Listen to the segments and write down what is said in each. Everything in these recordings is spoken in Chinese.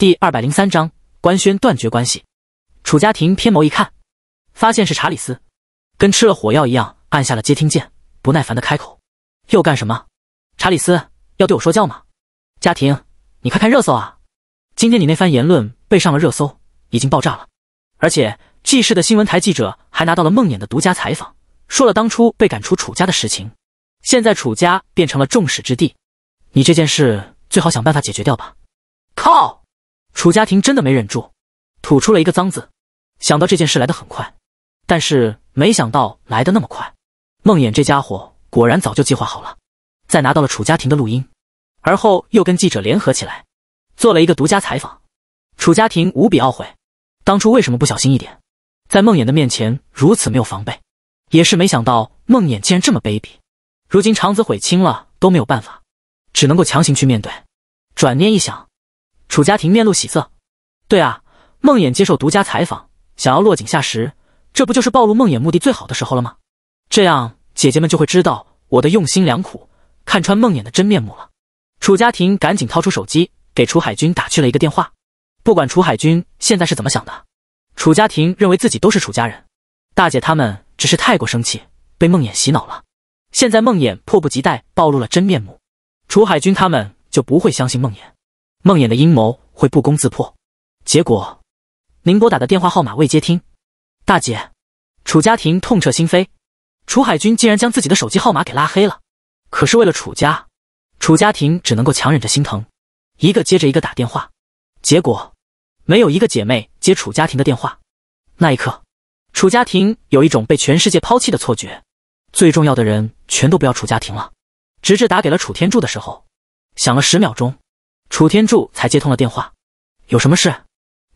第二百零三章官宣断绝关系。楚家庭偏眸一看，发现是查理斯，跟吃了火药一样，按下了接听键，不耐烦的开口：“又干什么？查理斯要对我说教吗？”家庭，你快看热搜啊！今天你那番言论被上了热搜，已经爆炸了。而且 G 市的新闻台记者还拿到了梦魇的独家采访，说了当初被赶出楚家的实情。现在楚家变成了众矢之的，你这件事最好想办法解决掉吧。靠！楚家庭真的没忍住，吐出了一个脏字。想到这件事来得很快，但是没想到来的那么快。梦魇这家伙果然早就计划好了，在拿到了楚家庭的录音，而后又跟记者联合起来，做了一个独家采访。楚家庭无比懊悔，当初为什么不小心一点，在梦魇的面前如此没有防备，也是没想到梦魇竟然这么卑鄙。如今肠子悔青了都没有办法，只能够强行去面对。转念一想。楚家庭面露喜色，对啊，梦魇接受独家采访，想要落井下石，这不就是暴露梦魇目的最好的时候了吗？这样姐姐们就会知道我的用心良苦，看穿梦魇的真面目了。楚家庭赶紧掏出手机，给楚海军打去了一个电话。不管楚海军现在是怎么想的，楚家庭认为自己都是楚家人，大姐他们只是太过生气，被梦魇洗脑了。现在梦魇迫不及待暴露了真面目，楚海军他们就不会相信梦魇。梦魇的阴谋会不攻自破。结果，您拨打的电话号码未接听。大姐，楚家庭痛彻心扉。楚海军竟然将自己的手机号码给拉黑了。可是为了楚家，楚家庭只能够强忍着心疼。一个接着一个打电话，结果没有一个姐妹接楚家庭的电话。那一刻，楚家庭有一种被全世界抛弃的错觉。最重要的人全都不要楚家庭了。直至打给了楚天柱的时候，想了十秒钟。楚天柱才接通了电话，有什么事？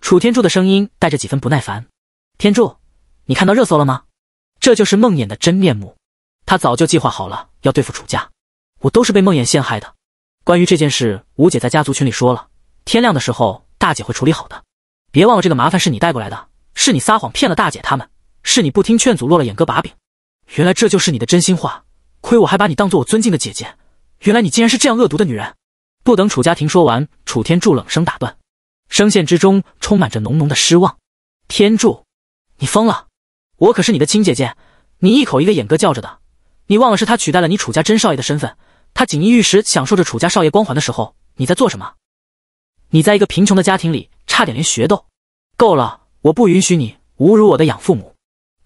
楚天柱的声音带着几分不耐烦。天柱，你看到热搜了吗？这就是梦魇的真面目。他早就计划好了要对付楚家，我都是被梦魇陷害的。关于这件事，吴姐在家族群里说了，天亮的时候大姐会处理好的。别忘了，这个麻烦是你带过来的，是你撒谎骗了大姐他们，是你不听劝阻落了眼哥把柄。原来这就是你的真心话，亏我还把你当做我尊敬的姐姐，原来你竟然是这样恶毒的女人。不等楚家庭说完，楚天柱冷声打断，声线之中充满着浓浓的失望。天柱，你疯了！我可是你的亲姐姐，你一口一个演哥叫着的，你忘了是他取代了你楚家真少爷的身份，他锦衣玉食享受着楚家少爷光环的时候，你在做什么？你在一个贫穷的家庭里，差点连学都……够了！我不允许你侮辱我的养父母，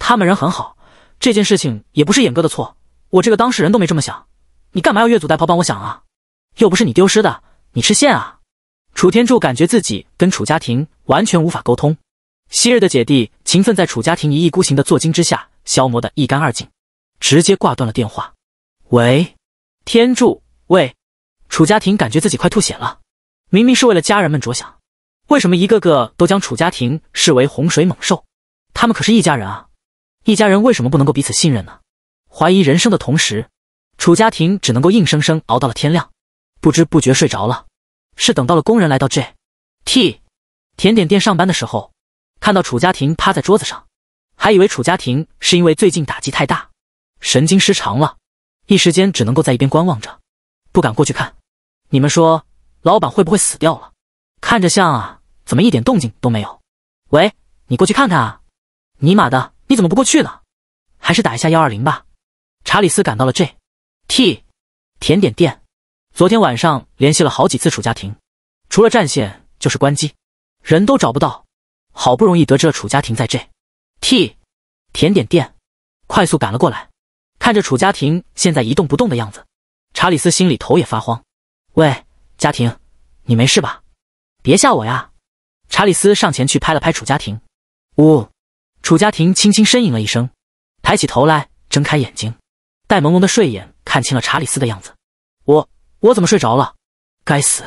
他们人很好。这件事情也不是演哥的错，我这个当事人都没这么想，你干嘛要越俎代庖帮我想啊？又不是你丢失的，你吃线啊！楚天柱感觉自己跟楚家庭完全无法沟通，昔日的姐弟情分在楚家庭一意孤行的作精之下消磨得一干二净，直接挂断了电话。喂，天柱，喂！楚家庭感觉自己快吐血了，明明是为了家人们着想，为什么一个个都将楚家庭视为洪水猛兽？他们可是一家人啊！一家人为什么不能够彼此信任呢？怀疑人生的同时，楚家庭只能够硬生生熬到了天亮。不知不觉睡着了，是等到了工人来到 J，T 甜点店上班的时候，看到楚家庭趴在桌子上，还以为楚家庭是因为最近打击太大，神经失常了，一时间只能够在一边观望着，不敢过去看。你们说，老板会不会死掉了？看着像啊，怎么一点动静都没有？喂，你过去看看啊！尼玛的，你怎么不过去呢？还是打一下幺二零吧。查理斯赶到了 J，T 甜点店。昨天晚上联系了好几次楚家庭，除了占线就是关机，人都找不到。好不容易得知了楚家庭在这，t，甜点店，快速赶了过来。看着楚家庭现在一动不动的样子，查理斯心里头也发慌。喂，家庭，你没事吧？别吓我呀！查理斯上前去拍了拍楚家庭。呜，楚家庭轻轻呻吟了一声，抬起头来，睁开眼睛，带朦胧的睡眼看清了查理斯的样子。我。我怎么睡着了？该死！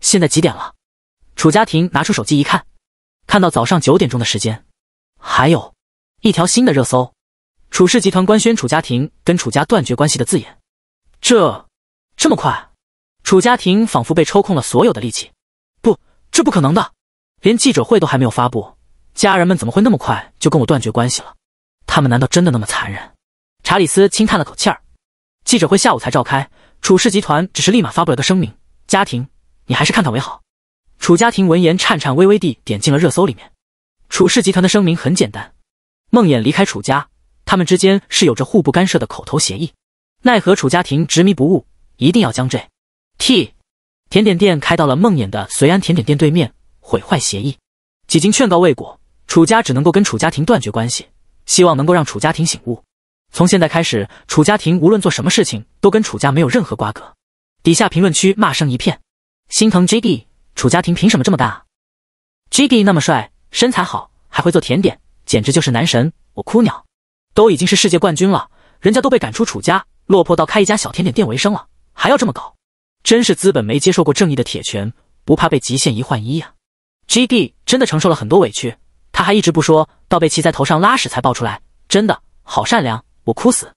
现在几点了？楚家庭拿出手机一看，看到早上九点钟的时间，还有，一条新的热搜：楚氏集团官宣楚家庭跟楚家断绝关系的字眼。这这么快？楚家庭仿佛被抽空了所有的力气。不，这不可能的！连记者会都还没有发布，家人们怎么会那么快就跟我断绝关系了？他们难道真的那么残忍？查理斯轻叹了口气儿。记者会下午才召开。楚氏集团只是立马发布了个声明：“家庭，你还是看看为好。”楚家庭闻言颤颤巍巍地点进了热搜里面。楚氏集团的声明很简单：“梦魇离开楚家，他们之间是有着互不干涉的口头协议。奈何楚家庭执迷不悟，一定要将这 T 甜点店开到了梦魇的随安甜点店对面，毁坏协议。几经劝告未果，楚家只能够跟楚家庭断绝关系，希望能够让楚家庭醒悟。”从现在开始，楚家庭无论做什么事情都跟楚家没有任何瓜葛。底下评论区骂声一片，心疼 JD，楚家庭凭什么这么干啊？JD 那么帅，身材好，还会做甜点，简直就是男神，我哭鸟！都已经是世界冠军了，人家都被赶出楚家，落魄到开一家小甜点店为生了，还要这么搞，真是资本没接受过正义的铁拳，不怕被极限一换一呀？JD 真的承受了很多委屈，他还一直不说，到被骑在头上拉屎才爆出来，真的好善良。我哭死！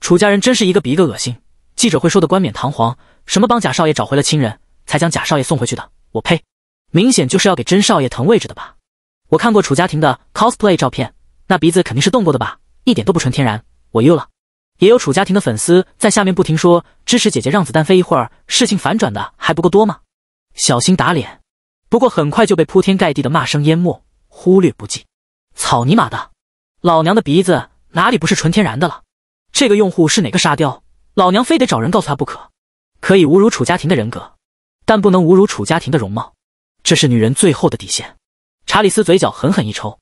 楚家人真是一个比一个恶心。记者会说的冠冕堂皇，什么帮贾少爷找回了亲人才将贾少爷送回去的，我呸！明显就是要给甄少爷腾位置的吧？我看过楚家庭的 cosplay 照片，那鼻子肯定是动过的吧，一点都不纯天然。我 U 了。也有楚家庭的粉丝在下面不停说支持姐姐让子弹飞一会儿，事情反转的还不够多吗？小心打脸。不过很快就被铺天盖地的骂声淹没，忽略不计。草泥马的，老娘的鼻子！哪里不是纯天然的了？这个用户是哪个沙雕？老娘非得找人告诉他不可。可以侮辱楚家庭的人格，但不能侮辱楚家庭的容貌，这是女人最后的底线。查理斯嘴角狠狠一抽，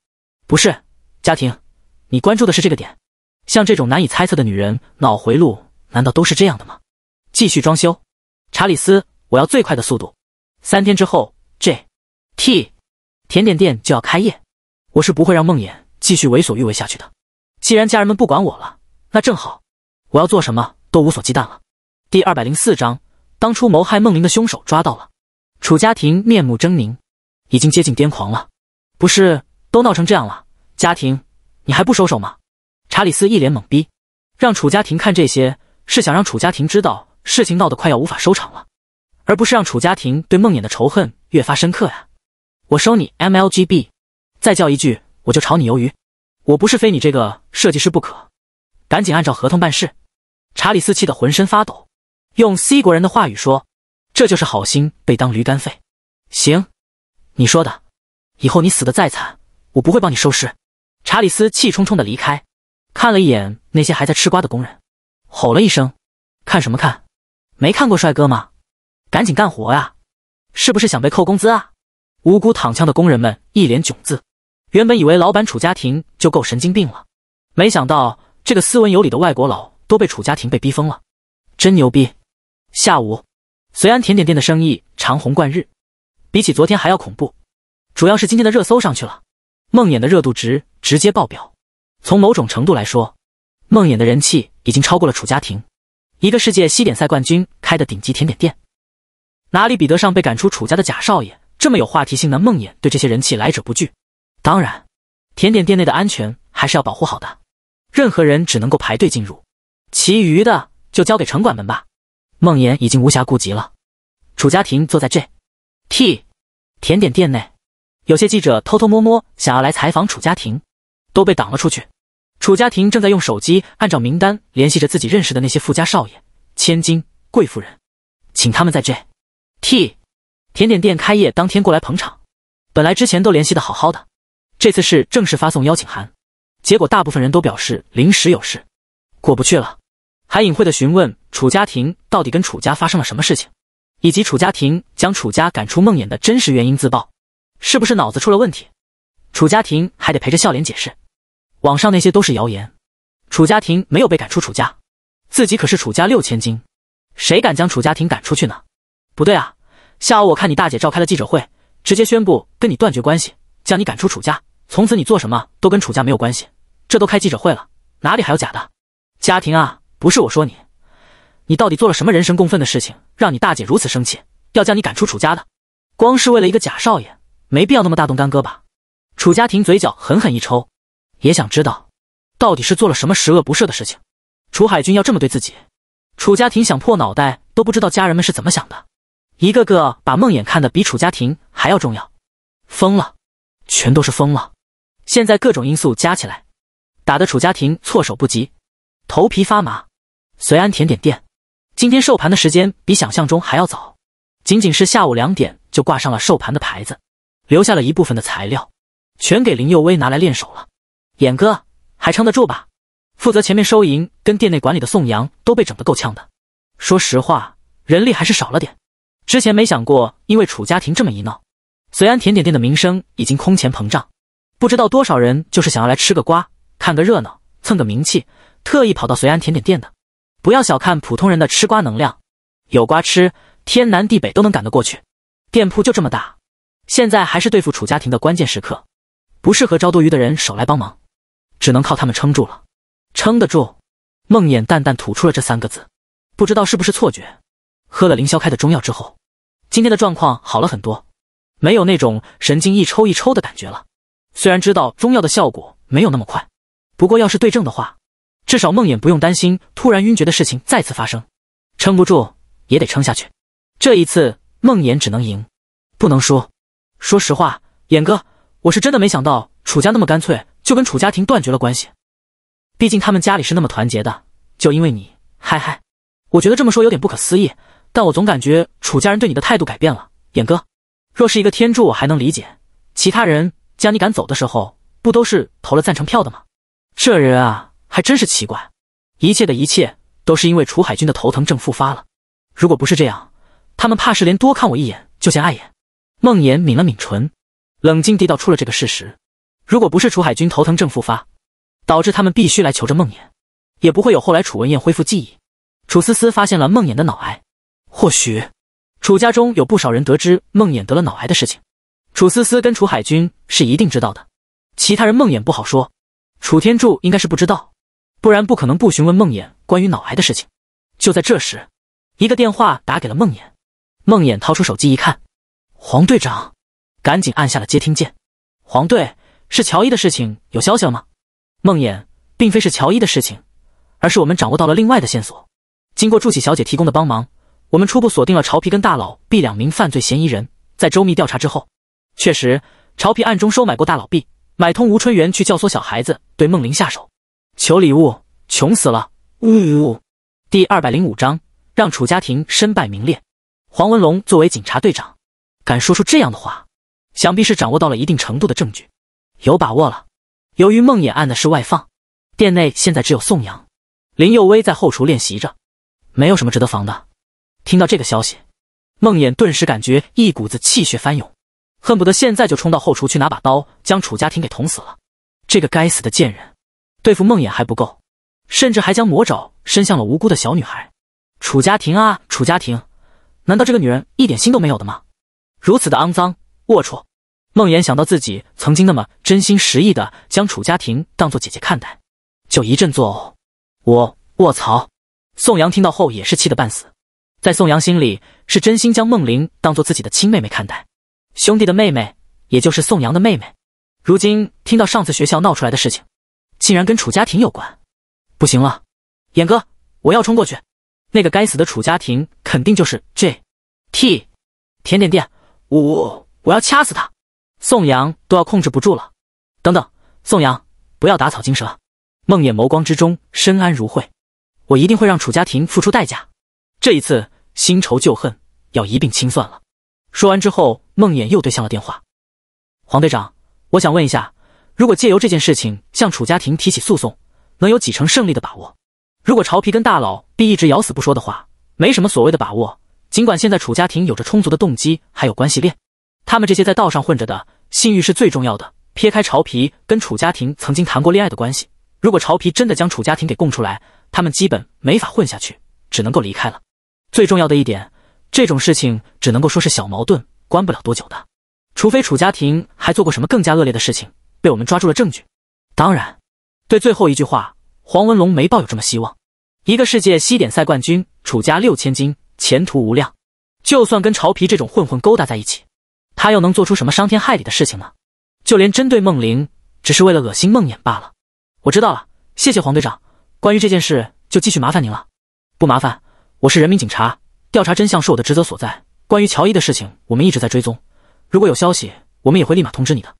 不是家庭，你关注的是这个点。像这种难以猜测的女人脑回路，难道都是这样的吗？继续装修，查理斯，我要最快的速度。三天之后，J T 甜点店就要开业，我是不会让梦魇继续为所欲为下去的。既然家人们不管我了，那正好，我要做什么都无所忌惮了。第二百零四章，当初谋害梦灵的凶手抓到了，楚家庭面目狰狞，已经接近癫狂了。不是都闹成这样了，家庭，你还不收手吗？查理斯一脸懵逼，让楚家庭看这些是想让楚家庭知道事情闹得快要无法收场了，而不是让楚家庭对梦魇的仇恨越发深刻呀。我收你 MLGB，再叫一句我就炒你鱿鱼。我不是非你这个设计师不可，赶紧按照合同办事。查理斯气得浑身发抖，用 C 国人的话语说：“这就是好心被当驴肝肺。”行，你说的。以后你死的再惨，我不会帮你收尸。查理斯气冲冲的离开，看了一眼那些还在吃瓜的工人，吼了一声：“看什么看？没看过帅哥吗？赶紧干活呀！是不是想被扣工资啊？”无辜躺枪的工人们一脸囧字。原本以为老板楚家庭就够神经病了，没想到这个斯文有礼的外国佬都被楚家庭被逼疯了，真牛逼！下午，随安甜点店的生意长虹贯日，比起昨天还要恐怖，主要是今天的热搜上去了，梦魇的热度值直接爆表。从某种程度来说，梦魇的人气已经超过了楚家庭，一个世界西点赛冠军开的顶级甜点店，哪里比得上被赶出楚家的贾少爷这么有话题性的梦魇？对这些人气来者不拒。当然，甜点店内的安全还是要保护好的，任何人只能够排队进入，其余的就交给城管们吧。梦妍已经无暇顾及了。楚家婷坐在 J T 甜点店内，有些记者偷偷摸摸想要来采访楚家婷，都被挡了出去。楚家婷正在用手机按照名单联系着自己认识的那些富家少爷、千金、贵妇人，请他们在 J T 甜点店开业当天过来捧场。本来之前都联系的好好的。这次是正式发送邀请函，结果大部分人都表示临时有事，过不去了，还隐晦的询问楚家庭到底跟楚家发生了什么事情，以及楚家庭将楚家赶出梦魇的真实原因。自曝是不是脑子出了问题？楚家庭还得陪着笑脸解释，网上那些都是谣言。楚家庭没有被赶出楚家，自己可是楚家六千金，谁敢将楚家庭赶出去呢？不对啊，下午我看你大姐召开了记者会，直接宣布跟你断绝关系，将你赶出楚家。从此你做什么都跟楚家没有关系，这都开记者会了，哪里还有假的？家庭啊，不是我说你，你到底做了什么人神共愤的事情，让你大姐如此生气，要将你赶出楚家的？光是为了一个假少爷，没必要那么大动干戈吧？楚家庭嘴角狠狠一抽，也想知道，到底是做了什么十恶不赦的事情，楚海军要这么对自己？楚家庭想破脑袋都不知道家人们是怎么想的，一个个把梦魇看得比楚家庭还要重要，疯了，全都是疯了。现在各种因素加起来，打得楚家庭措手不及，头皮发麻。随安甜点店今天售盘的时间比想象中还要早，仅仅是下午两点就挂上了售盘的牌子，留下了一部分的材料，全给林佑威拿来练手了。眼哥还撑得住吧？负责前面收银跟店内管理的宋阳都被整得够呛的。说实话，人力还是少了点。之前没想过，因为楚家庭这么一闹，随安甜点店的名声已经空前膨胀。不知道多少人就是想要来吃个瓜，看个热闹，蹭个名气，特意跑到随安甜点店的。不要小看普通人的吃瓜能量，有瓜吃，天南地北都能赶得过去。店铺就这么大，现在还是对付楚家庭的关键时刻，不适合招多余的人手来帮忙，只能靠他们撑住了。撑得住？梦魇淡淡吐出了这三个字。不知道是不是错觉，喝了凌霄开的中药之后，今天的状况好了很多，没有那种神经一抽一抽的感觉了。虽然知道中药的效果没有那么快，不过要是对症的话，至少梦魇不用担心突然晕厥的事情再次发生。撑不住也得撑下去。这一次梦魇只能赢，不能输。说实话，眼哥，我是真的没想到楚家那么干脆就跟楚家庭断绝了关系。毕竟他们家里是那么团结的，就因为你，嗨嗨，我觉得这么说有点不可思议。但我总感觉楚家人对你的态度改变了。眼哥，若是一个天助，我还能理解；其他人。将你赶走的时候，不都是投了赞成票的吗？这人啊，还真是奇怪。一切的一切，都是因为楚海军的头疼症复发了。如果不是这样，他们怕是连多看我一眼就嫌碍眼。梦魇抿了抿唇，冷静地道出了这个事实：如果不是楚海军头疼症复发，导致他们必须来求着梦魇，也不会有后来楚文燕恢复记忆，楚思思发现了梦魇的脑癌。或许，楚家中有不少人得知梦魇得了脑癌的事情。楚思思跟楚海军是一定知道的，其他人梦魇不好说，楚天柱应该是不知道，不然不可能不询问梦魇关于脑癌的事情。就在这时，一个电话打给了梦魇，梦魇掏出手机一看，黄队长，赶紧按下了接听键。黄队是乔伊的事情有消息了吗？梦魇并非是乔伊的事情，而是我们掌握到了另外的线索。经过祝喜小姐提供的帮忙，我们初步锁定了潮皮跟大佬 B 两名犯罪嫌疑人，在周密调查之后。确实，曹丕暗中收买过大佬毕，买通吴春元去教唆小孩子对梦玲下手，求礼物，穷死了。呜。呜。第二百零五章，让楚家庭身败名裂。黄文龙作为警察队长，敢说出这样的话，想必是掌握到了一定程度的证据，有把握了。由于梦魇案的是外放，店内现在只有宋阳、林佑威在后厨练习着，没有什么值得防的。听到这个消息，梦魇顿时感觉一股子气血翻涌。恨不得现在就冲到后厨去拿把刀，将楚家庭给捅死了。这个该死的贱人，对付梦魇还不够，甚至还将魔爪伸向了无辜的小女孩。楚家庭啊，楚家庭，难道这个女人一点心都没有的吗？如此的肮脏、龌龊。梦魇想到自己曾经那么真心实意的将楚家庭当做姐姐看待，就一阵作呕。我卧槽！宋阳听到后也是气得半死。在宋阳心里，是真心将梦玲当做自己的亲妹妹看待。兄弟的妹妹，也就是宋阳的妹妹，如今听到上次学校闹出来的事情，竟然跟楚家庭有关，不行了，眼哥，我要冲过去！那个该死的楚家庭肯定就是 J，T 甜点店，我我要掐死他！宋阳都要控制不住了。等等，宋阳，不要打草惊蛇。梦魇眸光之中深谙如晦，我一定会让楚家庭付出代价。这一次新仇旧恨要一并清算了。说完之后，梦魇又对向了电话。黄队长，我想问一下，如果借由这件事情向楚家庭提起诉讼，能有几成胜利的把握？如果曹皮跟大佬必一直咬死不说的话，没什么所谓的把握。尽管现在楚家庭有着充足的动机，还有关系链，他们这些在道上混着的，信誉是最重要的。撇开曹皮跟楚家庭曾经谈过恋爱的关系，如果曹皮真的将楚家庭给供出来，他们基本没法混下去，只能够离开了。最重要的一点。这种事情只能够说是小矛盾，关不了多久的。除非楚家庭还做过什么更加恶劣的事情，被我们抓住了证据。当然，对最后一句话，黄文龙没抱有这么希望。一个世界西点赛冠军，楚家六千金，前途无量。就算跟潮皮这种混混勾搭在一起，他又能做出什么伤天害理的事情呢？就连针对梦灵，只是为了恶心梦魇罢了。我知道了，谢谢黄队长。关于这件事，就继续麻烦您了。不麻烦，我是人民警察。调查真相是我的职责所在。关于乔伊的事情，我们一直在追踪。如果有消息，我们也会立马通知你的。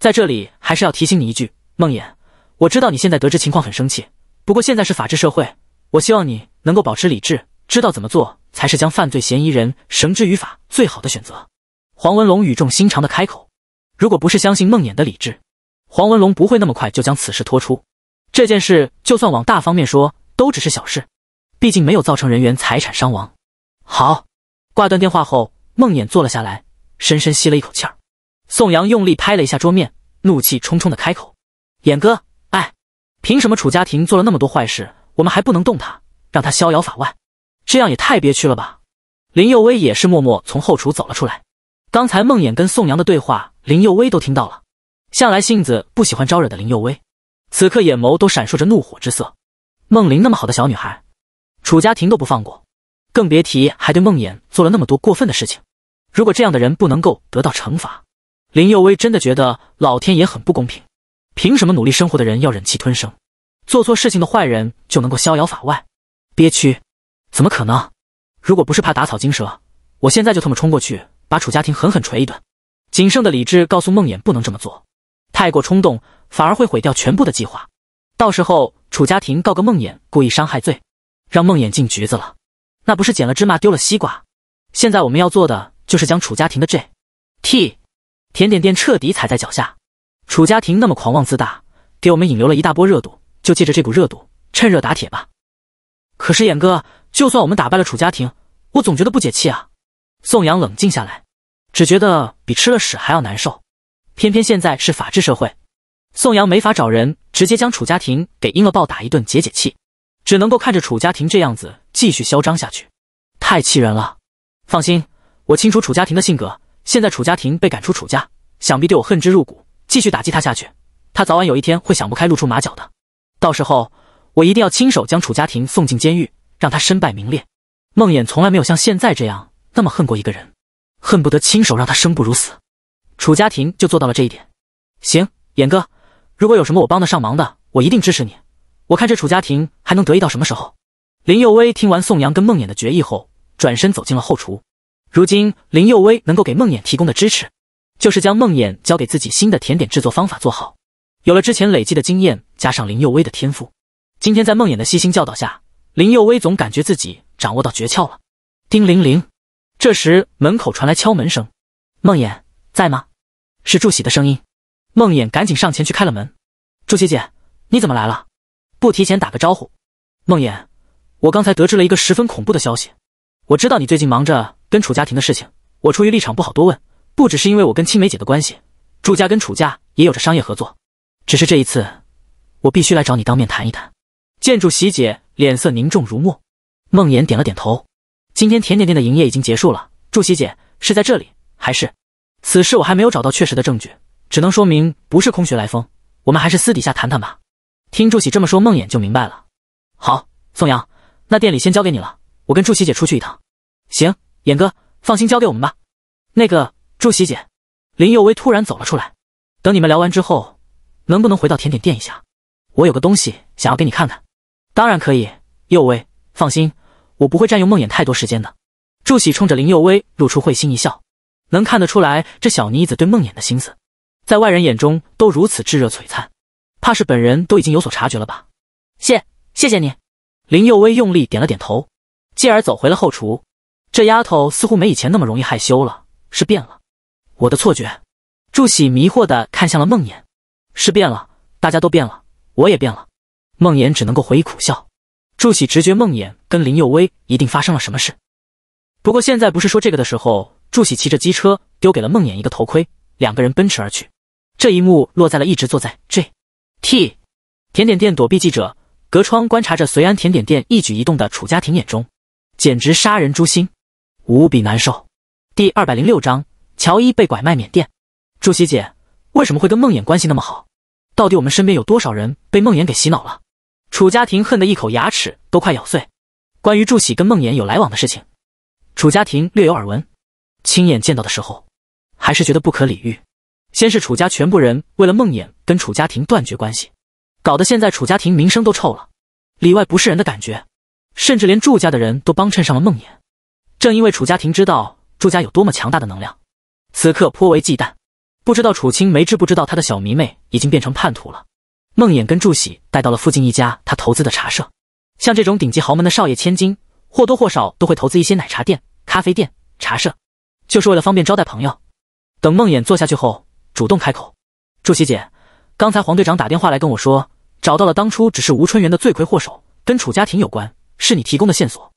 在这里，还是要提醒你一句，梦魇，我知道你现在得知情况很生气，不过现在是法治社会，我希望你能够保持理智，知道怎么做才是将犯罪嫌疑人绳之于法最好的选择。黄文龙语重心长的开口：“如果不是相信梦魇的理智，黄文龙不会那么快就将此事拖出。这件事就算往大方面说，都只是小事，毕竟没有造成人员财产伤亡。”好，挂断电话后，梦魇坐了下来，深深吸了一口气儿。宋阳用力拍了一下桌面，怒气冲冲的开口：“眼哥，哎，凭什么楚家庭做了那么多坏事，我们还不能动他，让他逍遥法外？这样也太憋屈了吧！”林幼薇也是默默从后厨走了出来。刚才梦魇跟宋阳的对话，林幼薇都听到了。向来性子不喜欢招惹的林幼薇，此刻眼眸都闪烁着怒火之色。梦玲那么好的小女孩，楚家庭都不放过。更别提还对梦魇做了那么多过分的事情。如果这样的人不能够得到惩罚，林幼薇真的觉得老天爷很不公平。凭什么努力生活的人要忍气吞声，做错事情的坏人就能够逍遥法外？憋屈，怎么可能？如果不是怕打草惊蛇，我现在就他妈冲过去把楚家庭狠狠捶一顿。仅剩的理智告诉梦魇不能这么做，太过冲动反而会毁掉全部的计划。到时候楚家庭告个梦魇故意伤害罪，让梦魇进局子了。那不是捡了芝麻丢了西瓜。现在我们要做的就是将楚家庭的 J、T 甜点店彻底踩在脚下。楚家庭那么狂妄自大，给我们引流了一大波热度，就借着这股热度，趁热打铁吧。可是，眼哥，就算我们打败了楚家庭，我总觉得不解气啊。宋阳冷静下来，只觉得比吃了屎还要难受。偏偏现在是法治社会，宋阳没法找人直接将楚家庭给阴了暴打一顿解解气。只能够看着楚家庭这样子继续嚣张下去，太气人了。放心，我清楚楚家庭的性格。现在楚家庭被赶出楚家，想必对我恨之入骨。继续打击他下去，他早晚有一天会想不开，露出马脚的。到时候我一定要亲手将楚家庭送进监狱，让他身败名裂。梦魇从来没有像现在这样那么恨过一个人，恨不得亲手让他生不如死。楚家庭就做到了这一点。行，眼哥，如果有什么我帮得上忙的，我一定支持你。我看这楚家庭还能得意到什么时候？林幼薇听完宋阳跟梦魇的决议后，转身走进了后厨。如今林幼薇能够给梦魇提供的支持，就是将梦魇交给自己新的甜点制作方法做好。有了之前累积的经验，加上林幼薇的天赋，今天在梦魇的悉心教导下，林幼薇总感觉自己掌握到诀窍了。叮铃铃，这时门口传来敲门声。梦魇，在吗？是祝喜的声音。梦魇赶紧上前去开了门。祝喜姐，你怎么来了？不提前打个招呼，梦魇，我刚才得知了一个十分恐怖的消息。我知道你最近忙着跟楚家庭的事情，我出于立场不好多问。不只是因为我跟青梅姐的关系，祝家跟楚家也有着商业合作。只是这一次，我必须来找你当面谈一谈。见祝席姐脸色凝重如墨，梦魇点了点头。今天甜点店的营业已经结束了，祝席姐是在这里还是？此事我还没有找到确实的证据，只能说明不是空穴来风。我们还是私底下谈谈吧。听祝喜这么说，梦魇就明白了。好，宋阳，那店里先交给你了，我跟祝喜姐出去一趟。行，眼哥，放心交给我们吧。那个，祝喜姐，林幼薇突然走了出来。等你们聊完之后，能不能回到甜点店一下？我有个东西想要给你看看。当然可以，幼薇，放心，我不会占用梦魇太多时间的。祝喜冲着林幼薇露出会心一笑，能看得出来这小妮子对梦魇的心思，在外人眼中都如此炙热璀璨。怕是本人都已经有所察觉了吧？谢，谢谢你。林幼薇用力点了点头，继而走回了后厨。这丫头似乎没以前那么容易害羞了，是变了。我的错觉。祝喜迷惑的看向了梦魇，是变了，大家都变了，我也变了。梦魇只能够回忆苦笑。祝喜直觉梦魇跟林幼薇一定发生了什么事，不过现在不是说这个的时候。祝喜骑着机车丢给了梦魇一个头盔，两个人奔驰而去。这一幕落在了一直坐在 J。T 甜点店躲避记者，隔窗观察着随安甜点店一举一动的楚家庭眼中，简直杀人诛心，无比难受。第二百零六章，乔伊被拐卖缅甸。祝喜姐为什么会跟梦魇关系那么好？到底我们身边有多少人被梦魇给洗脑了？楚家庭恨得一口牙齿都快咬碎。关于祝喜跟梦魇有来往的事情，楚家庭略有耳闻，亲眼见到的时候，还是觉得不可理喻。先是楚家全部人为了梦魇。跟楚家庭断绝关系，搞得现在楚家庭名声都臭了，里外不是人的感觉，甚至连祝家的人都帮衬上了。梦魇，正因为楚家庭知道祝家有多么强大的能量，此刻颇为忌惮。不知道楚青梅知不知道他的小迷妹已经变成叛徒了。梦魇跟祝喜带到了附近一家他投资的茶社，像这种顶级豪门的少爷千金，或多或少都会投资一些奶茶店、咖啡店、茶社，就是为了方便招待朋友。等梦魇坐下去后，主动开口：“祝喜姐。”刚才黄队长打电话来跟我说，找到了当初只是吴春元的罪魁祸首，跟楚家庭有关，是你提供的线索。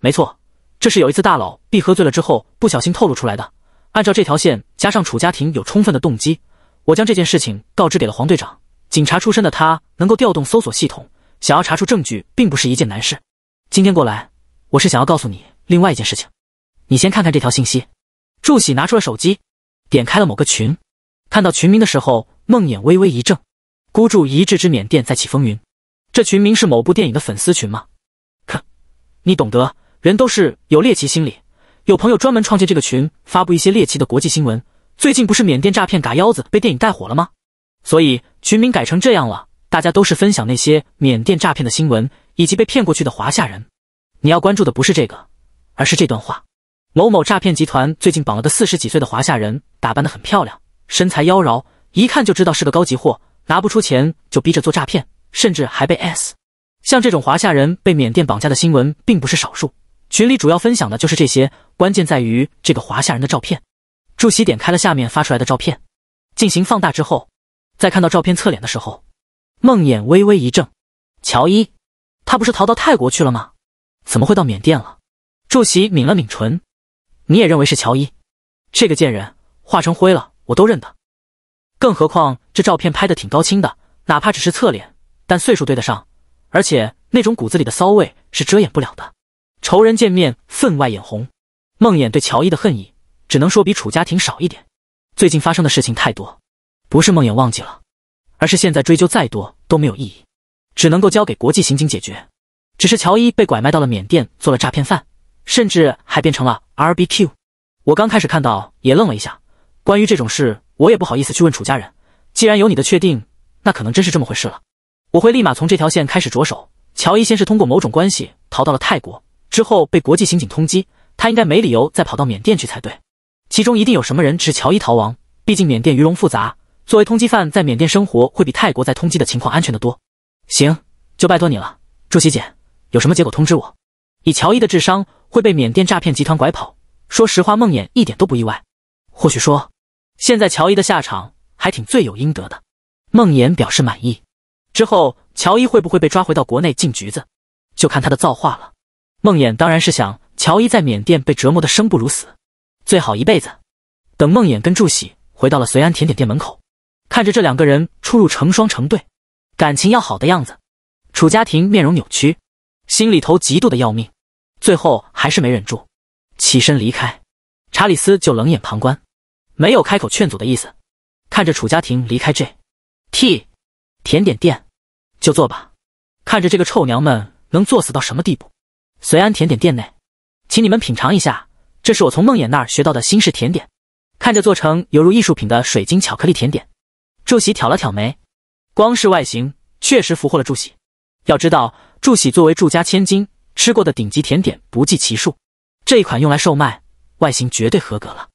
没错，这是有一次大佬 B 喝醉了之后不小心透露出来的。按照这条线，加上楚家庭有充分的动机，我将这件事情告知给了黄队长。警察出身的他，能够调动搜索系统，想要查出证据并不是一件难事。今天过来，我是想要告诉你另外一件事情。你先看看这条信息。祝喜拿出了手机，点开了某个群，看到群名的时候。梦魇微微一怔，孤注一掷之缅甸再起风云，这群名是某部电影的粉丝群吗？哼，你懂得，人都是有猎奇心理。有朋友专门创建这个群，发布一些猎奇的国际新闻。最近不是缅甸诈骗嘎腰子被电影带火了吗？所以群名改成这样了，大家都是分享那些缅甸诈骗的新闻以及被骗过去的华夏人。你要关注的不是这个，而是这段话：某某诈骗集团最近绑了个四十几岁的华夏人，打扮得很漂亮，身材妖娆。一看就知道是个高级货，拿不出钱就逼着做诈骗，甚至还被 S。像这种华夏人被缅甸绑架的新闻并不是少数，群里主要分享的就是这些。关键在于这个华夏人的照片。主席点开了下面发出来的照片，进行放大之后，在看到照片侧脸的时候，梦魇微微一怔：“乔伊，他不是逃到泰国去了吗？怎么会到缅甸了？”主席抿了抿唇：“你也认为是乔伊？这个贱人化成灰了，我都认得。”更何况这照片拍的挺高清的，哪怕只是侧脸，但岁数对得上，而且那种骨子里的骚味是遮掩不了的。仇人见面，分外眼红。梦魇对乔伊的恨意，只能说比楚家庭少一点。最近发生的事情太多，不是梦魇忘记了，而是现在追究再多都没有意义，只能够交给国际刑警解决。只是乔伊被拐卖到了缅甸，做了诈骗犯，甚至还变成了 R B Q。我刚开始看到也愣了一下，关于这种事。我也不好意思去问楚家人，既然有你的确定，那可能真是这么回事了。我会立马从这条线开始着手。乔伊先是通过某种关系逃到了泰国，之后被国际刑警通缉，他应该没理由再跑到缅甸去才对。其中一定有什么人指乔伊逃亡，毕竟缅甸鱼龙复杂，作为通缉犯在缅甸生活会比泰国在通缉的情况安全的多。行，就拜托你了，朱喜姐，有什么结果通知我。以乔伊的智商会被缅甸诈骗集团拐跑，说实话，梦魇一点都不意外。或许说。现在乔伊的下场还挺罪有应得的，梦魇表示满意。之后乔伊会不会被抓回到国内进局子，就看他的造化了。梦魇当然是想乔伊在缅甸被折磨的生不如死，最好一辈子。等梦魇跟祝喜回到了随安甜点店门口，看着这两个人出入成双成对，感情要好的样子，楚家庭面容扭曲，心里头嫉妒的要命，最后还是没忍住，起身离开。查理斯就冷眼旁观。没有开口劝阻的意思，看着楚家庭离开 J T 甜点店，就坐吧。看着这个臭娘们能作死到什么地步？随安甜点店内，请你们品尝一下，这是我从梦魇那儿学到的新式甜点。看着做成犹如艺术品的水晶巧克力甜点，祝喜挑了挑眉，光是外形确实俘获了祝喜。要知道，祝喜作为祝家千金，吃过的顶级甜点不计其数，这一款用来售卖，外形绝对合格了。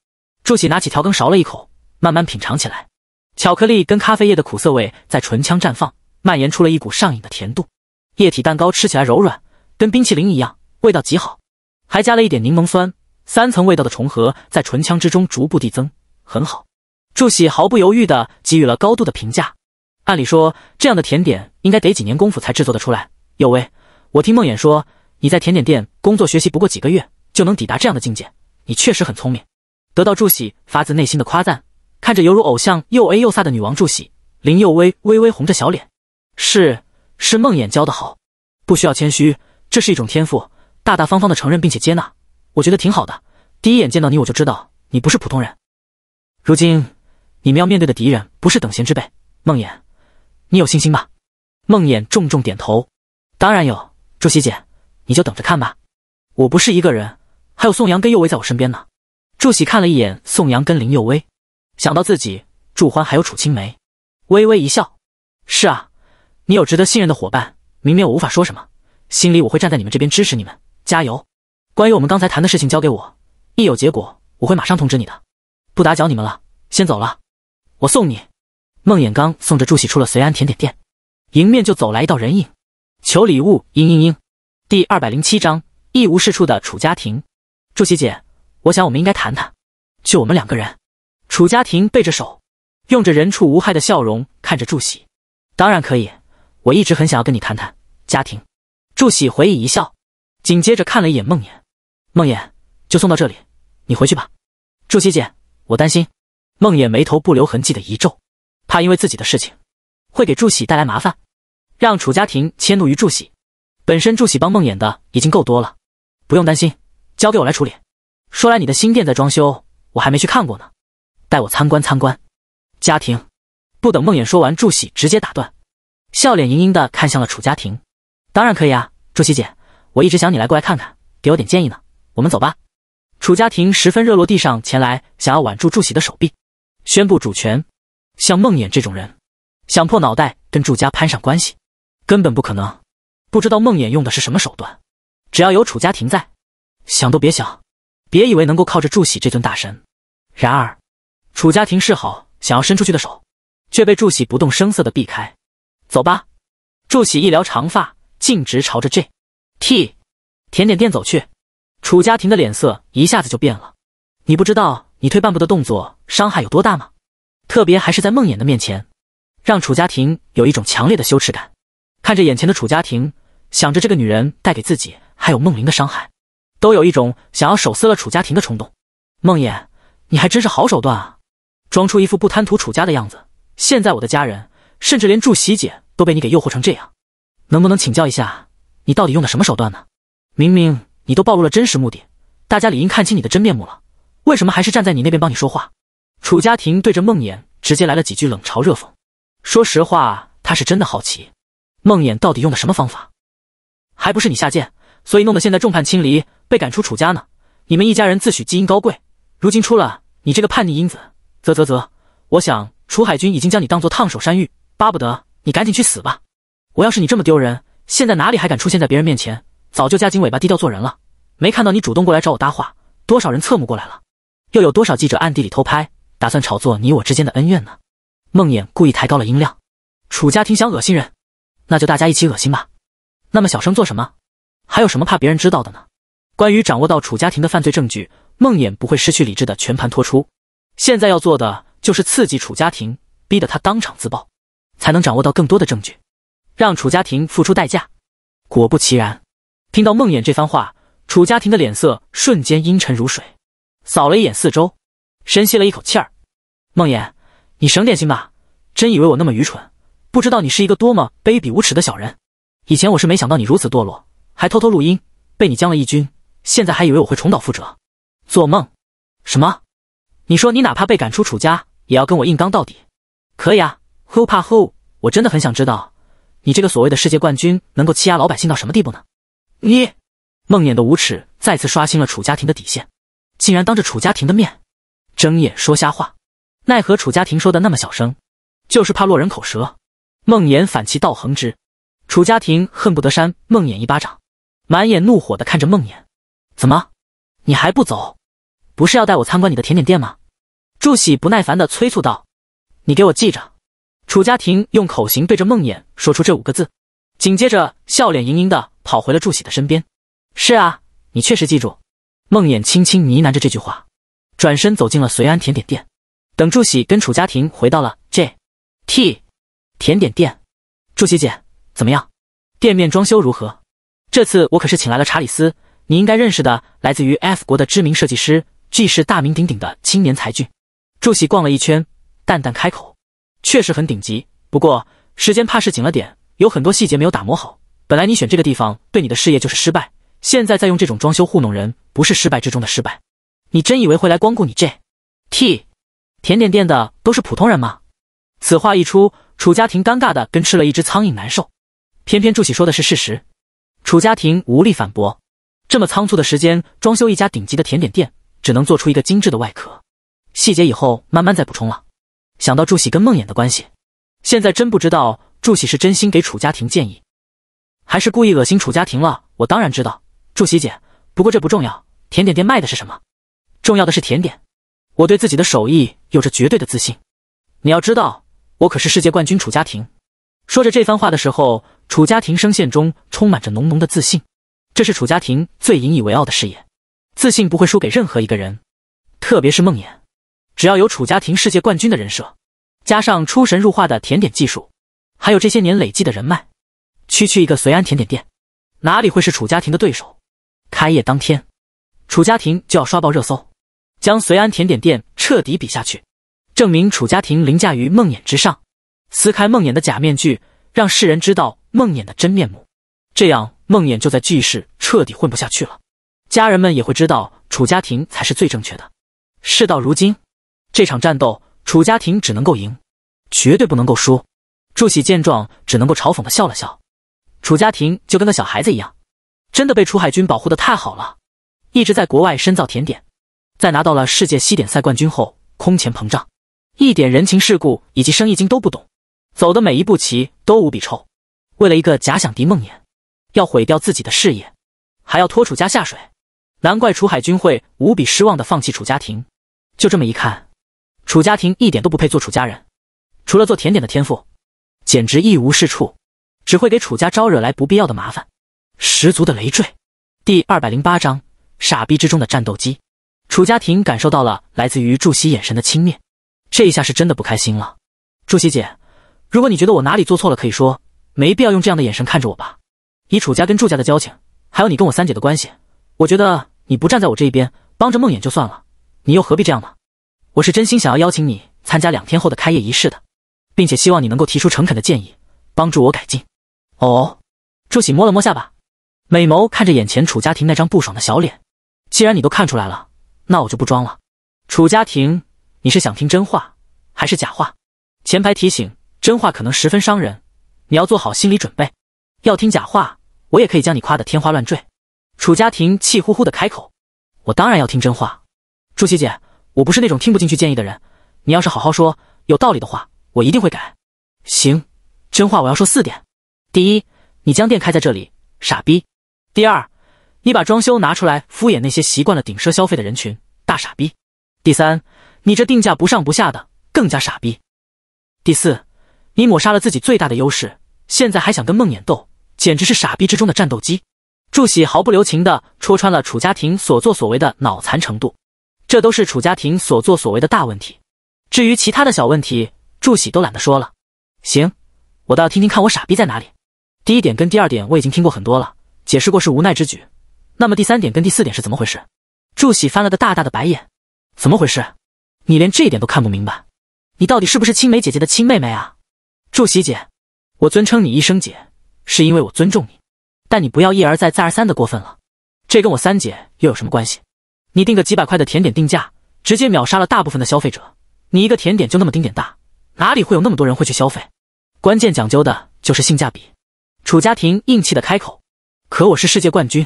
祝喜拿起调羹，勺了一口，慢慢品尝起来。巧克力跟咖啡液的苦涩味在唇腔绽放，蔓延出了一股上瘾的甜度。液体蛋糕吃起来柔软，跟冰淇淋一样，味道极好，还加了一点柠檬酸。三层味道的重合在唇腔之中逐步递增，很好。祝喜毫不犹豫地给予了高度的评价。按理说，这样的甜点应该得几年功夫才制作得出来。有威，我听梦魇说你在甜点店工作学习不过几个月就能抵达这样的境界，你确实很聪明。得到祝喜发自内心的夸赞，看着犹如偶像又 A 又飒的女王祝喜，林佑薇微微红着小脸：“是是梦魇教的好，不需要谦虚，这是一种天赋。大大方方的承认并且接纳，我觉得挺好的。第一眼见到你，我就知道你不是普通人。如今你们要面对的敌人不是等闲之辈，梦魇，你有信心吧？”梦魇重重点头：“当然有，祝喜姐，你就等着看吧。我不是一个人，还有宋阳跟佑薇在我身边呢。”祝喜看了一眼宋阳跟林幼薇，想到自己祝欢还有楚青梅，微微一笑。是啊，你有值得信任的伙伴，明面我无法说什么，心里我会站在你们这边支持你们，加油。关于我们刚才谈的事情，交给我，一有结果我会马上通知你的。不打搅你们了，先走了，我送你。孟衍刚送着祝喜出了随安甜点店，迎面就走来一道人影，求礼物，嘤嘤嘤。第二百零七章一无是处的楚家庭，祝喜姐。我想，我们应该谈谈，就我们两个人。楚家庭背着手，用着人畜无害的笑容看着祝喜。当然可以，我一直很想要跟你谈谈，家庭。祝喜回忆一笑，紧接着看了一眼梦魇，梦魇就送到这里，你回去吧。祝喜姐，我担心。梦魇眉头不留痕迹的一皱，怕因为自己的事情会给祝喜带来麻烦，让楚家庭迁怒于祝喜。本身祝喜帮梦魇的已经够多了，不用担心，交给我来处理。说来，你的新店在装修，我还没去看过呢，带我参观参观。家庭，不等梦魇说完，祝喜直接打断，笑脸盈盈的看向了楚家庭。当然可以啊，祝喜姐，我一直想你来过来看看，给我点建议呢。我们走吧。楚家庭十分热络地上前来，想要挽住祝喜的手臂，宣布主权。像梦魇这种人，想破脑袋跟祝家攀上关系，根本不可能。不知道梦魇用的是什么手段，只要有楚家庭在，想都别想。别以为能够靠着祝喜这尊大神，然而楚家庭示好想要伸出去的手，却被祝喜不动声色的避开。走吧，祝喜一撩长发，径直朝着 J T 甜点店走去。楚家庭的脸色一下子就变了。你不知道你退半步的动作伤害有多大吗？特别还是在梦魇的面前，让楚家庭有一种强烈的羞耻感。看着眼前的楚家庭，想着这个女人带给自己还有梦玲的伤害。都有一种想要手撕了楚家庭的冲动。梦魇，你还真是好手段啊！装出一副不贪图楚家的样子，现在我的家人，甚至连祝喜姐都被你给诱惑成这样，能不能请教一下，你到底用的什么手段呢？明明你都暴露了真实目的，大家理应看清你的真面目了，为什么还是站在你那边帮你说话？楚家庭对着梦魇直接来了几句冷嘲热讽。说实话，他是真的好奇，梦魇到底用的什么方法？还不是你下贱，所以弄得现在众叛亲离。被赶出楚家呢？你们一家人自诩基因高贵，如今出了你这个叛逆因子，啧啧啧！我想楚海军已经将你当做烫手山芋，巴不得你赶紧去死吧！我要是你这么丢人，现在哪里还敢出现在别人面前？早就夹紧尾巴低调做人了。没看到你主动过来找我搭话，多少人侧目过来了，又有多少记者暗地里偷拍，打算炒作你我之间的恩怨呢？梦魇故意抬高了音量：“楚家听想恶心人，那就大家一起恶心吧。那么小声做什么？还有什么怕别人知道的呢？”关于掌握到楚家庭的犯罪证据，梦魇不会失去理智的全盘托出。现在要做的就是刺激楚家庭，逼得他当场自爆，才能掌握到更多的证据，让楚家庭付出代价。果不其然，听到梦魇这番话，楚家庭的脸色瞬间阴沉如水，扫了一眼四周，深吸了一口气儿。梦魇，你省点心吧！真以为我那么愚蠢？不知道你是一个多么卑鄙无耻的小人？以前我是没想到你如此堕落，还偷偷录音，被你将了一军。现在还以为我会重蹈覆辙，做梦！什么？你说你哪怕被赶出楚家，也要跟我硬刚到底？可以啊，Who 怕 Who？我真的很想知道，你这个所谓的世界冠军，能够欺压老百姓到什么地步呢？你梦魇的无耻再次刷新了楚家庭的底线，竟然当着楚家庭的面睁眼说瞎话。奈何楚家庭说的那么小声，就是怕落人口舌。梦魇反其道横之，楚家庭恨不得扇梦魇一巴掌，满眼怒火的看着梦魇。怎么，你还不走？不是要带我参观你的甜点店吗？祝喜不耐烦的催促道：“你给我记着。”楚家庭用口型对着梦魇说出这五个字，紧接着笑脸盈盈的跑回了祝喜的身边。“是啊，你确实记住。”梦魇轻轻呢喃着这句话，转身走进了随安甜点店。等祝喜跟楚家庭回到了 J T 甜点店，祝喜姐怎么样？店面装修如何？这次我可是请来了查理斯。你应该认识的，来自于 F 国的知名设计师 G 是大名鼎鼎的青年才俊。祝喜逛了一圈，淡淡开口：“确实很顶级，不过时间怕是紧了点，有很多细节没有打磨好。本来你选这个地方对你的事业就是失败，现在再用这种装修糊弄人，不是失败之中的失败。你真以为会来光顾你 J T 甜点店的都是普通人吗？”此话一出，楚家庭尴尬的跟吃了一只苍蝇难受。偏偏祝喜说的是事实，楚家庭无力反驳。这么仓促的时间装修一家顶级的甜点店，只能做出一个精致的外壳，细节以后慢慢再补充了。想到祝喜跟梦魇的关系，现在真不知道祝喜是真心给楚家庭建议，还是故意恶心楚家庭了。我当然知道，祝喜姐，不过这不重要。甜点店卖的是什么？重要的是甜点。我对自己的手艺有着绝对的自信。你要知道，我可是世界冠军楚家庭。说着这番话的时候，楚家庭声线中充满着浓浓的自信。这是楚家庭最引以为傲的事业，自信不会输给任何一个人，特别是梦魇。只要有楚家庭世界冠军的人设，加上出神入化的甜点技术，还有这些年累积的人脉，区区一个随安甜点店，哪里会是楚家庭的对手？开业当天，楚家庭就要刷爆热搜，将随安甜点店彻底比下去，证明楚家庭凌驾于梦魇之上，撕开梦魇的假面具，让世人知道梦魇的真面目。这样。梦魇就在 g 氏彻底混不下去了，家人们也会知道楚家庭才是最正确的。事到如今，这场战斗楚家庭只能够赢，绝对不能够输。祝喜见状，只能够嘲讽的笑了笑。楚家庭就跟个小孩子一样，真的被楚海军保护的太好了，一直在国外深造甜点，在拿到了世界西点赛冠军后空前膨胀，一点人情世故以及生意经都不懂，走的每一步棋都无比臭。为了一个假想敌梦魇。要毁掉自己的事业，还要拖楚家下水，难怪楚海军会无比失望的放弃楚家庭。就这么一看，楚家庭一点都不配做楚家人，除了做甜点的天赋，简直一无是处，只会给楚家招惹来不必要的麻烦，十足的累赘。第二百零八章：傻逼之中的战斗机。楚家庭感受到了来自于祝熙眼神的轻蔑，这一下是真的不开心了。祝熙姐，如果你觉得我哪里做错了，可以说，没必要用这样的眼神看着我吧。以楚家跟祝家的交情，还有你跟我三姐的关系，我觉得你不站在我这一边，帮着梦魇就算了，你又何必这样呢？我是真心想要邀请你参加两天后的开业仪式的，并且希望你能够提出诚恳的建议，帮助我改进。哦，祝喜摸了摸下巴，美眸看着眼前楚家庭那张不爽的小脸，既然你都看出来了，那我就不装了。楚家庭，你是想听真话还是假话？前排提醒：真话可能十分伤人，你要做好心理准备。要听假话。我也可以将你夸得天花乱坠，楚家庭气呼呼的开口：“我当然要听真话，朱琪姐，我不是那种听不进去建议的人。你要是好好说有道理的话，我一定会改。行，真话我要说四点：第一，你将店开在这里，傻逼；第二，你把装修拿出来敷衍那些习惯了顶奢消费的人群，大傻逼；第三，你这定价不上不下的，更加傻逼；第四，你抹杀了自己最大的优势，现在还想跟梦魇斗。”简直是傻逼之中的战斗机，祝喜毫不留情地戳穿了楚家庭所作所为的脑残程度，这都是楚家庭所作所为的大问题。至于其他的小问题，祝喜都懒得说了。行，我倒要听听看我傻逼在哪里。第一点跟第二点我已经听过很多了，解释过是无奈之举。那么第三点跟第四点是怎么回事？祝喜翻了个大大的白眼，怎么回事？你连这一点都看不明白，你到底是不是青梅姐姐的亲妹妹啊？祝喜姐，我尊称你一声姐。是因为我尊重你，但你不要一而再、再而三的过分了。这跟我三姐又有什么关系？你定个几百块的甜点定价，直接秒杀了大部分的消费者。你一个甜点就那么丁点大，哪里会有那么多人会去消费？关键讲究的就是性价比。楚家庭硬气的开口，可我是世界冠军，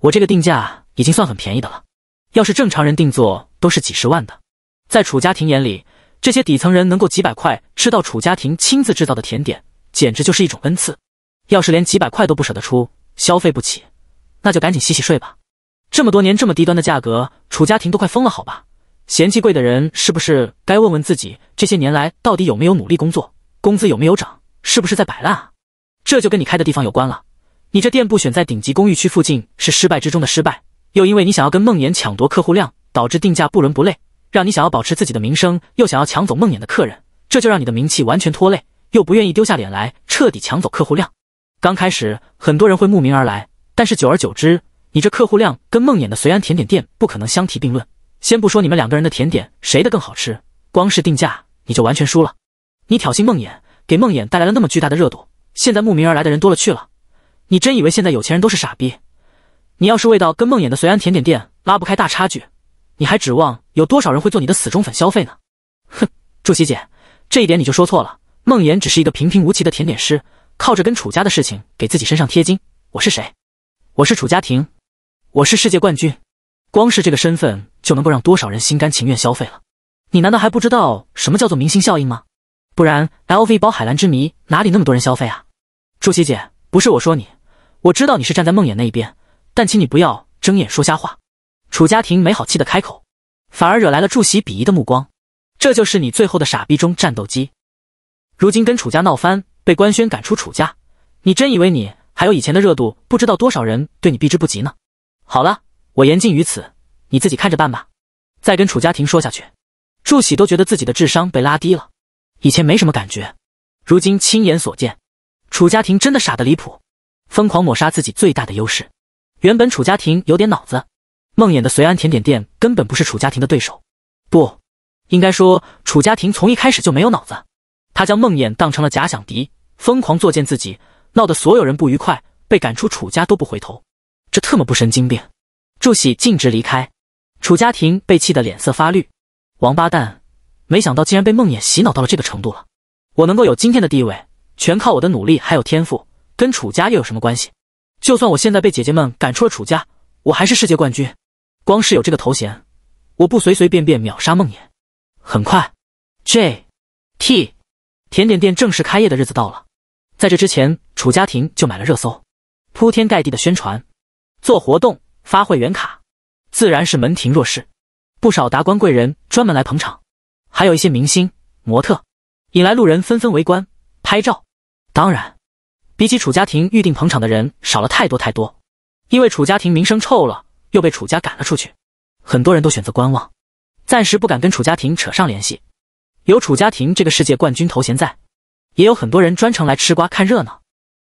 我这个定价已经算很便宜的了。要是正常人定做都是几十万的，在楚家庭眼里，这些底层人能够几百块吃到楚家庭亲自制造的甜点，简直就是一种恩赐。要是连几百块都不舍得出，消费不起，那就赶紧洗洗睡吧。这么多年这么低端的价格，楚家庭都快疯了，好吧？嫌弃贵的人是不是该问问自己，这些年来到底有没有努力工作，工资有没有涨，是不是在摆烂啊？这就跟你开的地方有关了。你这店铺选在顶级公寓区附近是失败之中的失败，又因为你想要跟梦魇抢夺客户量，导致定价不伦不类，让你想要保持自己的名声，又想要抢走梦魇的客人，这就让你的名气完全拖累，又不愿意丢下脸来彻底抢走客户量。刚开始很多人会慕名而来，但是久而久之，你这客户量跟梦魇的随安甜点店不可能相提并论。先不说你们两个人的甜点谁的更好吃，光是定价你就完全输了。你挑衅梦魇，给梦魇带来了那么巨大的热度，现在慕名而来的人多了去了。你真以为现在有钱人都是傻逼？你要是味道跟梦魇的随安甜点店拉不开大差距，你还指望有多少人会做你的死忠粉消费呢？哼，祝喜姐，这一点你就说错了。梦魇只是一个平平无奇的甜点师。靠着跟楚家的事情给自己身上贴金，我是谁？我是楚家庭，我是世界冠军，光是这个身份就能够让多少人心甘情愿消费了。你难道还不知道什么叫做明星效应吗？不然 LV 包海蓝之谜哪里那么多人消费啊？祝喜姐，不是我说你，我知道你是站在梦魇那一边，但请你不要睁眼说瞎话。楚家庭没好气的开口，反而惹来了祝喜鄙夷的目光。这就是你最后的傻逼中战斗机，如今跟楚家闹翻。被官宣赶出楚家，你真以为你还有以前的热度？不知道多少人对你避之不及呢。好了，我言尽于此，你自己看着办吧。再跟楚家庭说下去，祝喜都觉得自己的智商被拉低了。以前没什么感觉，如今亲眼所见，楚家庭真的傻的离谱，疯狂抹杀自己最大的优势。原本楚家庭有点脑子，梦魇的随安甜点店根本不是楚家庭的对手。不应该说楚家庭从一开始就没有脑子。他将梦魇当成了假想敌，疯狂作践自己，闹得所有人不愉快，被赶出楚家都不回头，这特么不神经病？祝喜径直离开，楚家庭被气得脸色发绿，王八蛋，没想到竟然被梦魇洗脑到了这个程度了。我能够有今天的地位，全靠我的努力还有天赋，跟楚家又有什么关系？就算我现在被姐姐们赶出了楚家，我还是世界冠军，光是有这个头衔，我不随随便便秒杀梦魇。很快，J T。甜点店正式开业的日子到了，在这之前，楚家庭就买了热搜，铺天盖地的宣传，做活动发会员卡，自然是门庭若市，不少达官贵人专门来捧场，还有一些明星模特，引来路人纷纷围观拍照。当然，比起楚家庭预定捧场的人少了太多太多，因为楚家庭名声臭了，又被楚家赶了出去，很多人都选择观望，暂时不敢跟楚家庭扯上联系。有楚家庭这个世界冠军头衔在，也有很多人专程来吃瓜看热闹。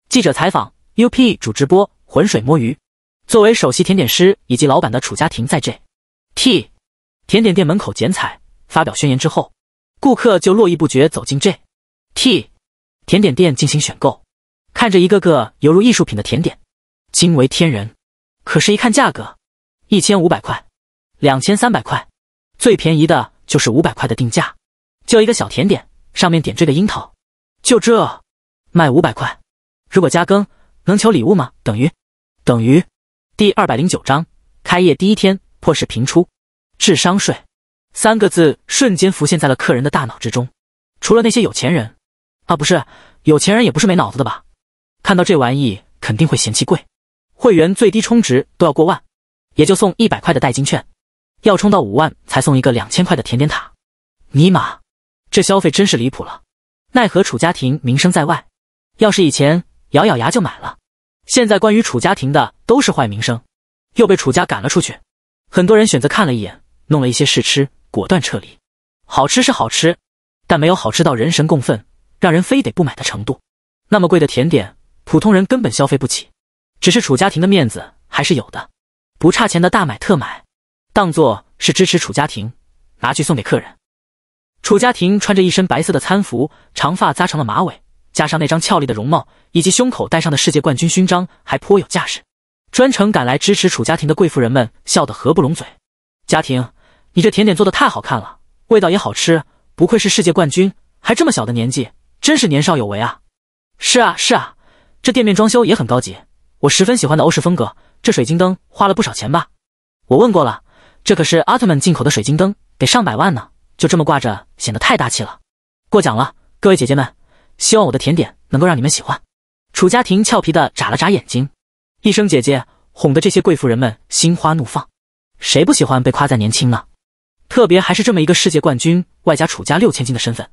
记者采访，UP 主直播，浑水摸鱼。作为首席甜点师以及老板的楚家庭在 J T 甜点店门口剪彩，发表宣言之后，顾客就络绎不绝走进 J T 甜点店进行选购。看着一个个犹如艺术品的甜点，惊为天人。可是，一看价格，一千五百块，两千三百块，最便宜的就是五百块的定价。就一个小甜点，上面点缀个樱桃，就这，卖五百块。如果加更能求礼物吗？等于，等于。第二百零九章：开业第一天，破事频出。智商税三个字瞬间浮现在了客人的大脑之中。除了那些有钱人，啊，不是有钱人也不是没脑子的吧？看到这玩意肯定会嫌弃贵。会员最低充值都要过万，也就送一百块的代金券，要充到五万才送一个两千块的甜点塔。尼玛！这消费真是离谱了，奈何楚家庭名声在外，要是以前咬咬牙就买了，现在关于楚家庭的都是坏名声，又被楚家赶了出去，很多人选择看了一眼，弄了一些试吃，果断撤离。好吃是好吃，但没有好吃到人神共愤，让人非得不买的程度。那么贵的甜点，普通人根本消费不起，只是楚家庭的面子还是有的，不差钱的大买特买，当做是支持楚家庭，拿去送给客人。楚家庭穿着一身白色的餐服，长发扎成了马尾，加上那张俏丽的容貌以及胸口戴上的世界冠军勋章，还颇有架势。专程赶来支持楚家庭的贵妇人们笑得合不拢嘴。家庭，你这甜点做的太好看了，味道也好吃，不愧是世界冠军，还这么小的年纪，真是年少有为啊！是啊，是啊，这店面装修也很高级，我十分喜欢的欧式风格。这水晶灯花了不少钱吧？我问过了，这可是阿特曼进口的水晶灯，得上百万呢。就这么挂着，显得太大气了。过奖了，各位姐姐们，希望我的甜点能够让你们喜欢。楚家庭俏皮的眨了眨眼睛，一声“姐姐”，哄得这些贵妇人们心花怒放。谁不喜欢被夸赞年轻呢？特别还是这么一个世界冠军，外加楚家六千金的身份，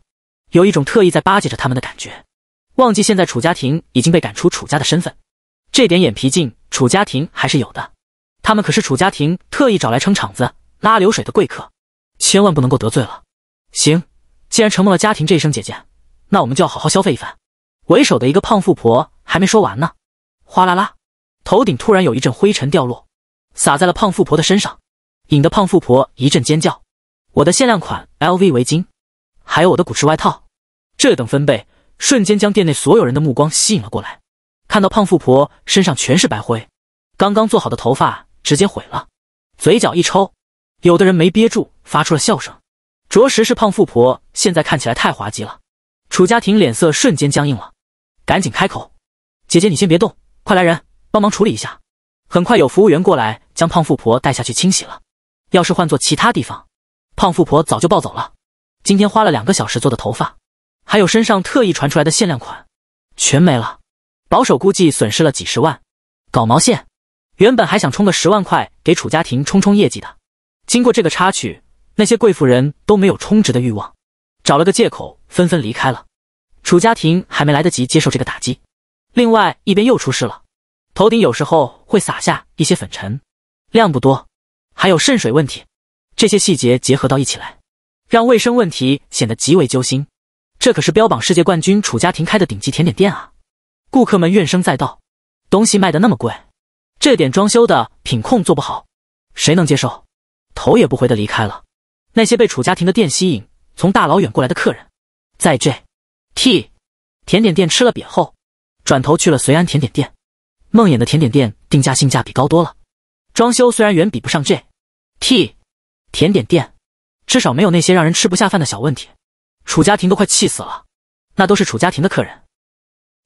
有一种特意在巴结着他们的感觉。忘记现在楚家庭已经被赶出楚家的身份，这点眼皮劲楚家庭还是有的。他们可是楚家庭特意找来撑场子、拉流水的贵客。千万不能够得罪了。行，既然承蒙了家庭这一声姐姐，那我们就要好好消费一番。为首的一个胖富婆还没说完呢，哗啦啦，头顶突然有一阵灰尘掉落，洒在了胖富婆的身上，引得胖富婆一阵尖叫。我的限量款 LV 围巾，还有我的古驰外套，这等分贝瞬间将店内所有人的目光吸引了过来。看到胖富婆身上全是白灰，刚刚做好的头发直接毁了，嘴角一抽。有的人没憋住，发出了笑声，着实是胖富婆现在看起来太滑稽了。楚家庭脸色瞬间僵硬了，赶紧开口：“姐姐，你先别动，快来人帮忙处理一下。”很快有服务员过来，将胖富婆带下去清洗了。要是换做其他地方，胖富婆早就暴走了。今天花了两个小时做的头发，还有身上特意传出来的限量款，全没了。保守估计损失了几十万，搞毛线！原本还想充个十万块给楚家庭冲冲业绩的。经过这个插曲，那些贵妇人都没有充值的欲望，找了个借口纷纷离开了。楚家庭还没来得及接受这个打击，另外一边又出事了。头顶有时候会洒下一些粉尘，量不多，还有渗水问题，这些细节结合到一起来，让卫生问题显得极为揪心。这可是标榜世界冠军楚家庭开的顶级甜点店啊，顾客们怨声载道，东西卖的那么贵，这点装修的品控做不好，谁能接受？头也不回的离开了。那些被楚家庭的店吸引，从大老远过来的客人，在 J T 甜点店吃了瘪后，转头去了随安甜点店。梦魇的甜点店定价性价比高多了，装修虽然远比不上 J T 甜点店，至少没有那些让人吃不下饭的小问题。楚家庭都快气死了，那都是楚家庭的客人，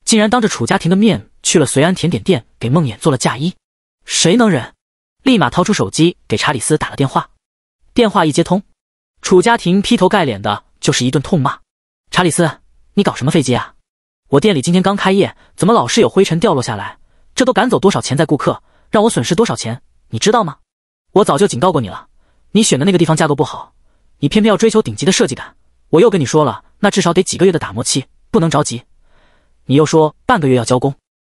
竟然当着楚家庭的面去了随安甜点店给梦魇做了嫁衣，谁能忍？立马掏出手机给查理斯打了电话，电话一接通，楚家庭劈头盖脸的就是一顿痛骂：“查理斯，你搞什么飞机啊？我店里今天刚开业，怎么老是有灰尘掉落下来？这都赶走多少潜在顾客，让我损失多少钱？你知道吗？我早就警告过你了，你选的那个地方架构不好，你偏偏要追求顶级的设计感。我又跟你说了，那至少得几个月的打磨期，不能着急。你又说半个月要交工，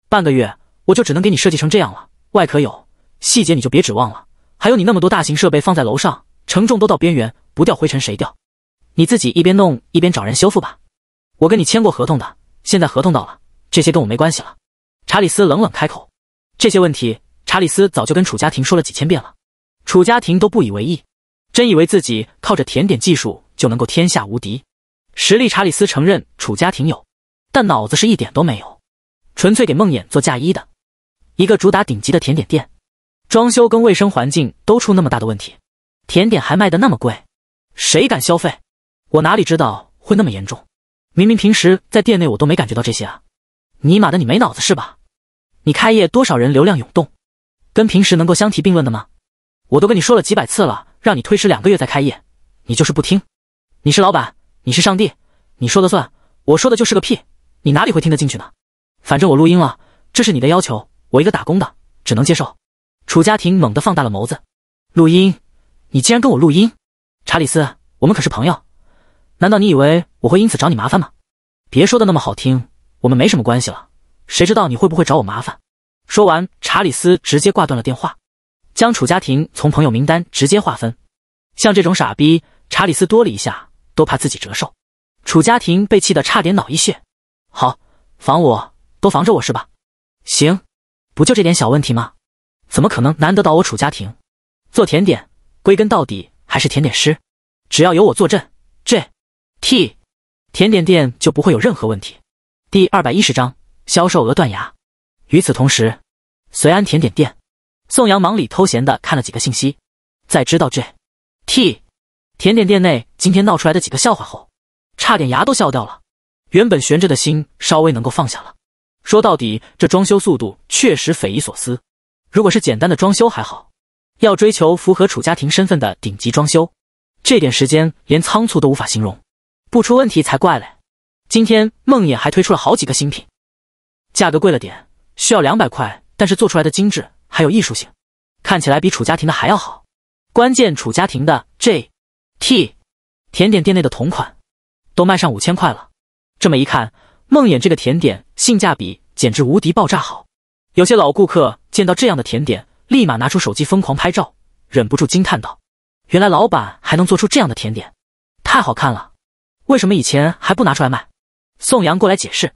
半个月我就只能给你设计成这样了。外壳有。”细节你就别指望了，还有你那么多大型设备放在楼上，承重都到边缘，不掉灰尘谁掉？你自己一边弄一边找人修复吧。我跟你签过合同的，现在合同到了，这些跟我没关系了。查理斯冷冷开口。这些问题，查理斯早就跟楚家庭说了几千遍了，楚家庭都不以为意，真以为自己靠着甜点技术就能够天下无敌。实力查理斯承认楚家庭有，但脑子是一点都没有，纯粹给梦魇做嫁衣的，一个主打顶级的甜点店。装修跟卫生环境都出那么大的问题，甜点还卖的那么贵，谁敢消费？我哪里知道会那么严重？明明平时在店内我都没感觉到这些啊！尼玛的，你没脑子是吧？你开业多少人流量涌动，跟平时能够相提并论的吗？我都跟你说了几百次了，让你推迟两个月再开业，你就是不听。你是老板，你是上帝，你说的算，我说的就是个屁，你哪里会听得进去呢？反正我录音了，这是你的要求，我一个打工的只能接受。楚家庭猛地放大了眸子，录音，你竟然跟我录音？查理斯，我们可是朋友，难道你以为我会因此找你麻烦吗？别说的那么好听，我们没什么关系了，谁知道你会不会找我麻烦？说完，查理斯直接挂断了电话，将楚家庭从朋友名单直接划分。像这种傻逼，查理斯多了一下都怕自己折寿。楚家庭被气得差点脑溢血。好，防我都防着我是吧？行，不就这点小问题吗？怎么可能难得到我楚家庭？做甜点归根到底还是甜点师，只要有我坐镇，这，t 甜点店就不会有任何问题。第二百一十章销售额断崖。与此同时，随安甜点店，宋阳忙里偷闲的看了几个信息，在知道这，t 甜点店内今天闹出来的几个笑话后，差点牙都笑掉了。原本悬着的心稍微能够放下了。说到底，这装修速度确实匪夷所思。如果是简单的装修还好，要追求符合楚家庭身份的顶级装修，这点时间连仓促都无法形容，不出问题才怪嘞。今天梦魇还推出了好几个新品，价格贵了点，需要两百块，但是做出来的精致还有艺术性，看起来比楚家庭的还要好。关键楚家庭的 J T 甜点店内的同款都卖上五千块了，这么一看，梦魇这个甜点性价比简直无敌爆炸好。有些老顾客。见到这样的甜点，立马拿出手机疯狂拍照，忍不住惊叹道：“原来老板还能做出这样的甜点，太好看了！为什么以前还不拿出来卖？”宋阳过来解释：“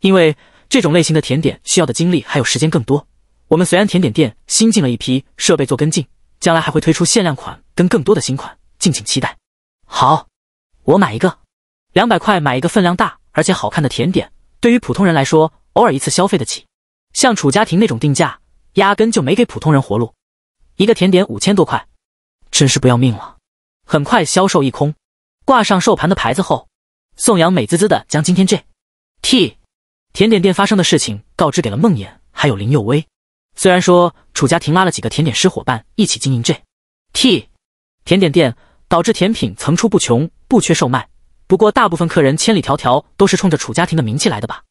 因为这种类型的甜点需要的精力还有时间更多。我们随安甜点店新进了一批设备做跟进，将来还会推出限量款跟更多的新款，敬请期待。”好，我买一个，两百块买一个分量大而且好看的甜点，对于普通人来说，偶尔一次消费得起。像楚家庭那种定价。压根就没给普通人活路，一个甜点五千多块，真是不要命了。很快销售一空，挂上售盘的牌子后，宋阳美滋滋的将今天 J T 甜点店发生的事情告知给了梦魇还有林佑威。虽然说楚家庭拉了几个甜点师伙伴一起经营 J T 甜点店，导致甜品层出不穷，不缺售卖。不过大部分客人千里迢迢都是冲着楚家庭的名气来的吧？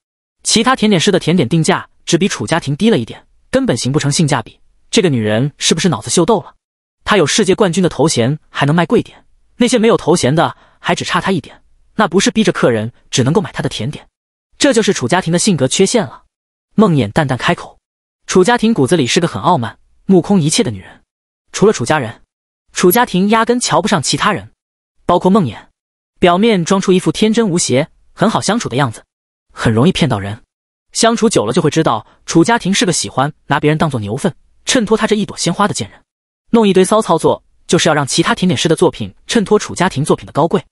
其他甜点师的甜点定价只比楚家庭低了一点。根本形不成性价比，这个女人是不是脑子秀逗了？她有世界冠军的头衔还能卖贵点，那些没有头衔的还只差她一点，那不是逼着客人只能够买她的甜点？这就是楚家庭的性格缺陷了。梦魇淡淡开口：“楚家庭骨子里是个很傲慢、目空一切的女人，除了楚家人，楚家庭压根瞧不上其他人，包括梦魇。表面装出一副天真无邪、很好相处的样子，很容易骗到人。”相处久了就会知道，楚家庭是个喜欢拿别人当做牛粪衬托他这一朵鲜花的贱人，弄一堆骚操作，就是要让其他甜点师的作品衬托楚家庭作品的高贵，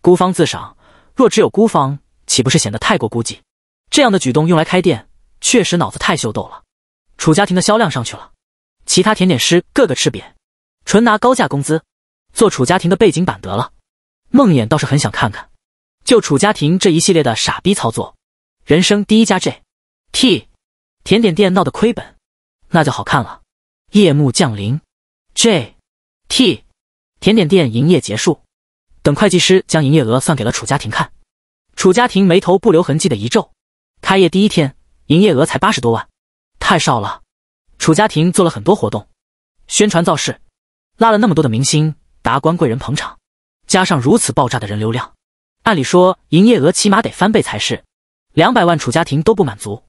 孤芳自赏。若只有孤芳，岂不是显得太过孤寂？这样的举动用来开店，确实脑子太秀逗了。楚家庭的销量上去了，其他甜点师个个吃瘪，纯拿高价工资做楚家庭的背景板得了。梦魇倒是很想看看，就楚家庭这一系列的傻逼操作，人生第一家 J。T，甜点店闹得亏本，那就好看了。夜幕降临，J，T，甜点店营业结束。等会计师将营业额算给了楚家庭看，楚家庭眉头不留痕迹的一皱。开业第一天，营业额才八十多万，太少了。楚家庭做了很多活动，宣传造势，拉了那么多的明星、达官贵人捧场，加上如此爆炸的人流量，按理说营业额起码得翻倍才是。两百万，楚家庭都不满足。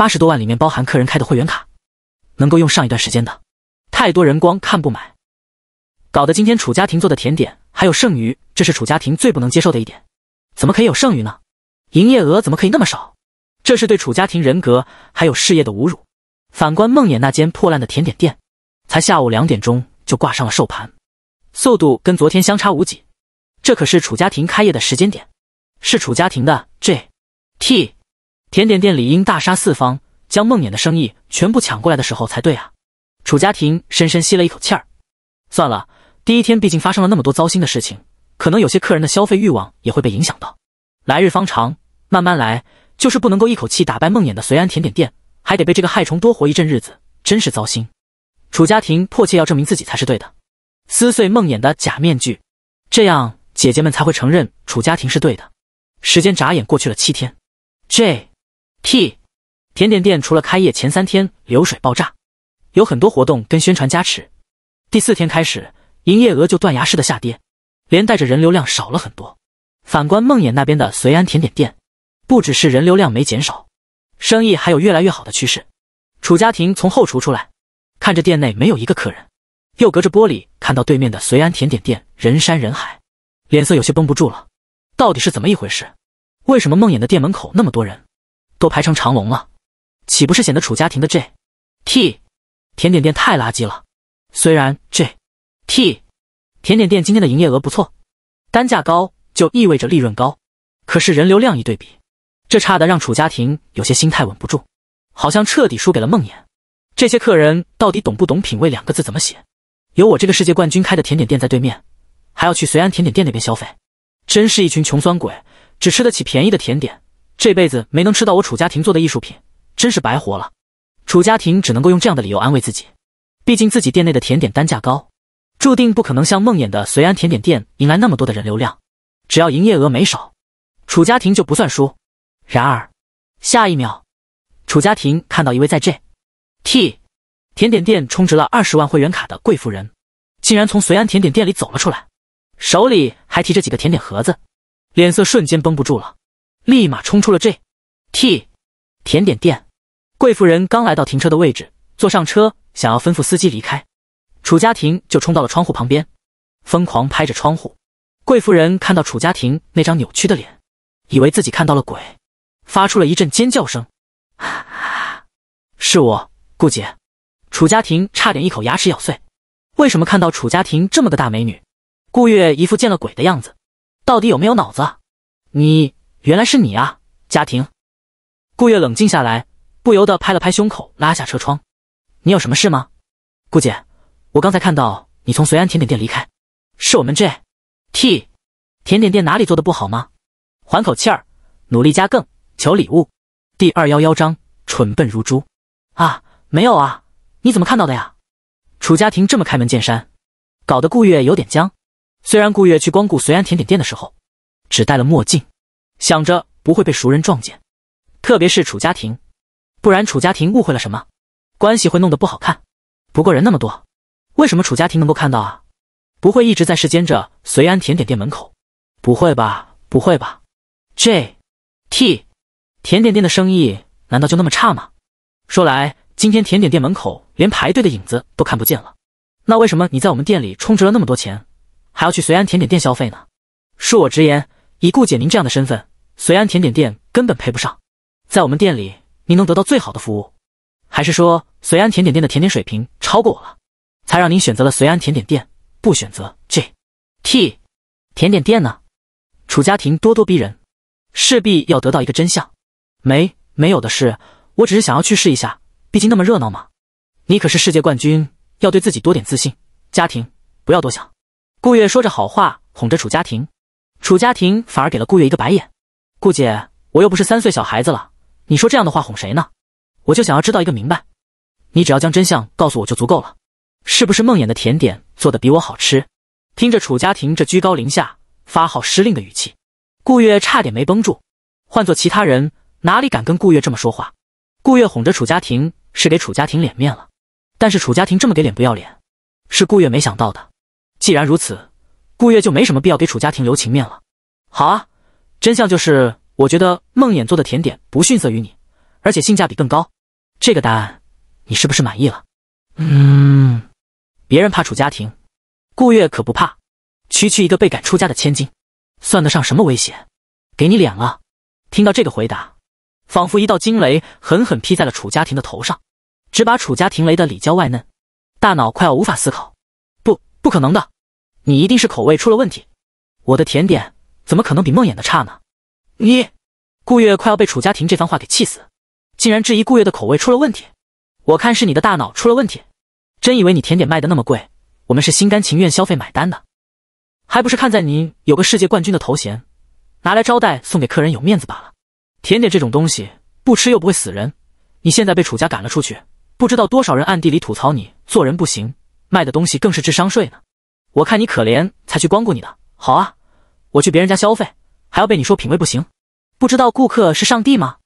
八十多万里面包含客人开的会员卡，能够用上一段时间的。太多人光看不买，搞得今天楚家庭做的甜点还有剩余，这是楚家庭最不能接受的一点。怎么可以有剩余呢？营业额怎么可以那么少？这是对楚家庭人格还有事业的侮辱。反观梦魇那间破烂的甜点店，才下午两点钟就挂上了售盘，速度跟昨天相差无几。这可是楚家庭开业的时间点，是楚家庭的 G T。甜点店里应大杀四方，将梦魇的生意全部抢过来的时候才对啊！楚家庭深深吸了一口气儿，算了，第一天毕竟发生了那么多糟心的事情，可能有些客人的消费欲望也会被影响到。来日方长，慢慢来，就是不能够一口气打败梦魇的随安甜点店，还得被这个害虫多活一阵日子，真是糟心。楚家庭迫切要证明自己才是对的，撕碎梦魇的假面具，这样姐姐们才会承认楚家庭是对的。时间眨眼过去了七天，这。T 甜点店除了开业前三天流水爆炸，有很多活动跟宣传加持，第四天开始营业额就断崖式的下跌，连带着人流量少了很多。反观梦魇那边的随安甜点店，不只是人流量没减少，生意还有越来越好的趋势。楚家庭从后厨出来，看着店内没有一个客人，又隔着玻璃看到对面的随安甜点店人山人海，脸色有些绷不住了。到底是怎么一回事？为什么梦魇的店门口那么多人？都排成长龙了，岂不是显得楚家庭的 J T 甜点店太垃圾了？虽然 J T 甜点店今天的营业额不错，单价高就意味着利润高，可是人流量一对比，这差的让楚家庭有些心态稳不住，好像彻底输给了梦魇。这些客人到底懂不懂“品味”两个字怎么写？有我这个世界冠军开的甜点店在对面，还要去绥安甜点店那边消费，真是一群穷酸鬼，只吃得起便宜的甜点。这辈子没能吃到我楚家庭做的艺术品，真是白活了。楚家庭只能够用这样的理由安慰自己，毕竟自己店内的甜点单价高，注定不可能像梦魇的随安甜点店迎来那么多的人流量。只要营业额没少，楚家庭就不算输。然而，下一秒，楚家庭看到一位在 j T 甜点店充值了二十万会员卡的贵妇人，竟然从随安甜点店里走了出来，手里还提着几个甜点盒子，脸色瞬间绷不住了。立马冲出了 J T 甜点店。贵妇人刚来到停车的位置，坐上车，想要吩咐司机离开，楚家庭就冲到了窗户旁边，疯狂拍着窗户。贵妇人看到楚家庭那张扭曲的脸，以为自己看到了鬼，发出了一阵尖叫声。是我，顾姐。楚家庭差点一口牙齿咬碎。为什么看到楚家庭这么个大美女，顾月一副见了鬼的样子，到底有没有脑子？你？原来是你啊，家庭，顾月冷静下来，不由得拍了拍胸口，拉下车窗：“你有什么事吗，顾姐？我刚才看到你从随安甜点店离开，是我们 J T 甜点店哪里做的不好吗？缓口气儿，努力加更求礼物。第二幺幺章：蠢笨如猪啊，没有啊，你怎么看到的呀？”楚家庭这么开门见山，搞得顾月有点僵。虽然顾月去光顾随安甜点店的时候，只戴了墨镜。想着不会被熟人撞见，特别是楚家庭，不然楚家庭误会了什么，关系会弄得不好看。不过人那么多，为什么楚家庭能够看到啊？不会一直在监视着随安甜点店门口？不会吧，不会吧？J T，甜点店的生意难道就那么差吗？说来，今天甜点店门口连排队的影子都看不见了，那为什么你在我们店里充值了那么多钱，还要去随安甜点店消费呢？恕我直言，以顾姐您这样的身份。随安甜点店根本配不上，在我们店里您能得到最好的服务，还是说随安甜点店的甜点水平超过我了，才让您选择了随安甜点店？不选择 J T 甜点店呢？楚家庭咄咄逼人，势必要得到一个真相。没没有的事，我只是想要去试一下，毕竟那么热闹嘛。你可是世界冠军，要对自己多点自信。家庭，不要多想。顾月说着好话哄着楚家庭，楚家庭反而给了顾月一个白眼。顾姐，我又不是三岁小孩子了，你说这样的话哄谁呢？我就想要知道一个明白，你只要将真相告诉我就足够了，是不是？梦魇的甜点做的比我好吃。听着楚家庭这居高临下发号施令的语气，顾月差点没绷住。换做其他人，哪里敢跟顾月这么说话？顾月哄着楚家庭是给楚家庭脸面了，但是楚家庭这么给脸不要脸，是顾月没想到的。既然如此，顾月就没什么必要给楚家庭留情面了。好啊。真相就是，我觉得梦魇做的甜点不逊色于你，而且性价比更高。这个答案，你是不是满意了？嗯，别人怕楚家庭，顾月可不怕。区区一个被赶出家的千金，算得上什么威胁？给你脸了？听到这个回答，仿佛一道惊雷狠狠劈在了楚家庭的头上，只把楚家庭雷的里焦外嫩，大脑快要无法思考。不，不可能的，你一定是口味出了问题。我的甜点。怎么可能比梦魇的差呢？你，顾月，快要被楚家庭这番话给气死，竟然质疑顾月的口味出了问题。我看是你的大脑出了问题。真以为你甜点卖的那么贵，我们是心甘情愿消费买单的，还不是看在你有个世界冠军的头衔，拿来招待送给客人有面子罢了。甜点这种东西不吃又不会死人，你现在被楚家赶了出去，不知道多少人暗地里吐槽你做人不行，卖的东西更是智商税呢。我看你可怜，才去光顾你的。好啊。我去别人家消费，还要被你说品味不行？不知道顾客是上帝吗？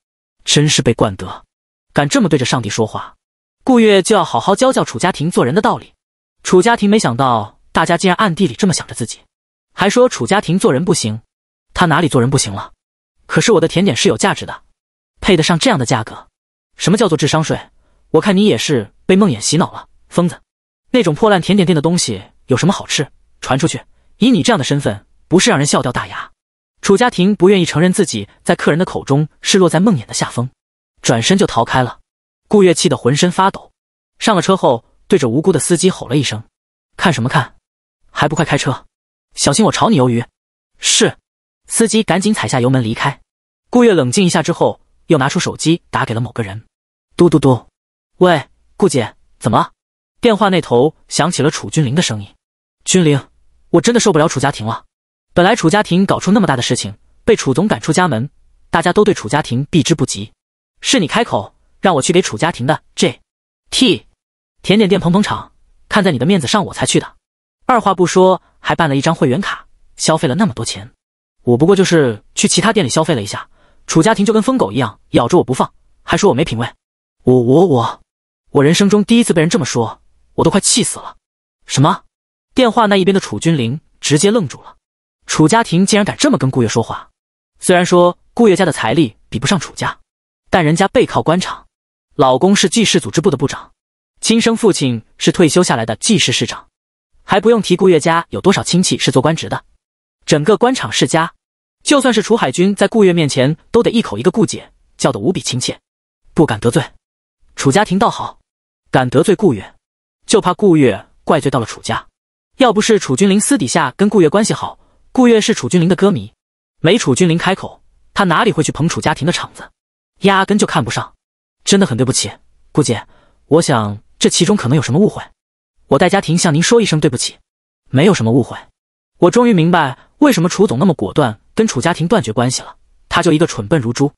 真是被惯得，敢这么对着上帝说话？顾月就要好好教教楚家庭做人的道理。楚家庭没想到大家竟然暗地里这么想着自己，还说楚家庭做人不行。他哪里做人不行了？可是我的甜点是有价值的，配得上这样的价格。什么叫做智商税？我看你也是被梦魇洗脑了，疯子！那种破烂甜点店的东西有什么好吃？传出去，以你这样的身份。不是让人笑掉大牙，楚家庭不愿意承认自己在客人的口中是落在梦魇的下风，转身就逃开了。顾月气得浑身发抖，上了车后，对着无辜的司机吼了一声：“看什么看？还不快开车，小心我炒你鱿鱼！”是，司机赶紧踩下油门离开。顾月冷静一下之后，又拿出手机打给了某个人。嘟嘟嘟，喂，顾姐，怎么了？电话那头响起了楚君临的声音：“君临，我真的受不了楚家庭了。”本来楚家庭搞出那么大的事情，被楚总赶出家门，大家都对楚家庭避之不及。是你开口让我去给楚家庭的 J T 甜点店捧捧场，看在你的面子上我才去的。二话不说，还办了一张会员卡，消费了那么多钱。我不过就是去其他店里消费了一下，楚家庭就跟疯狗一样咬着我不放，还说我没品味。我我我，我人生中第一次被人这么说，我都快气死了。什么？电话那一边的楚君临直接愣住了。楚家庭竟然敢这么跟顾月说话，虽然说顾月家的财力比不上楚家，但人家背靠官场，老公是纪氏组织部的部长，亲生父亲是退休下来的纪氏市长，还不用提顾月家有多少亲戚是做官职的，整个官场世家，就算是楚海军在顾月面前都得一口一个顾姐叫的无比亲切，不敢得罪。楚家庭倒好，敢得罪顾月，就怕顾月怪罪到了楚家，要不是楚君临私底下跟顾月关系好。顾月是楚君临的歌迷，没楚君临开口，他哪里会去捧楚家庭的场子？压根就看不上。真的很对不起，顾姐，我想这其中可能有什么误会，我代家庭向您说一声对不起。没有什么误会，我终于明白为什么楚总那么果断跟楚家庭断绝关系了，他就一个蠢笨如猪。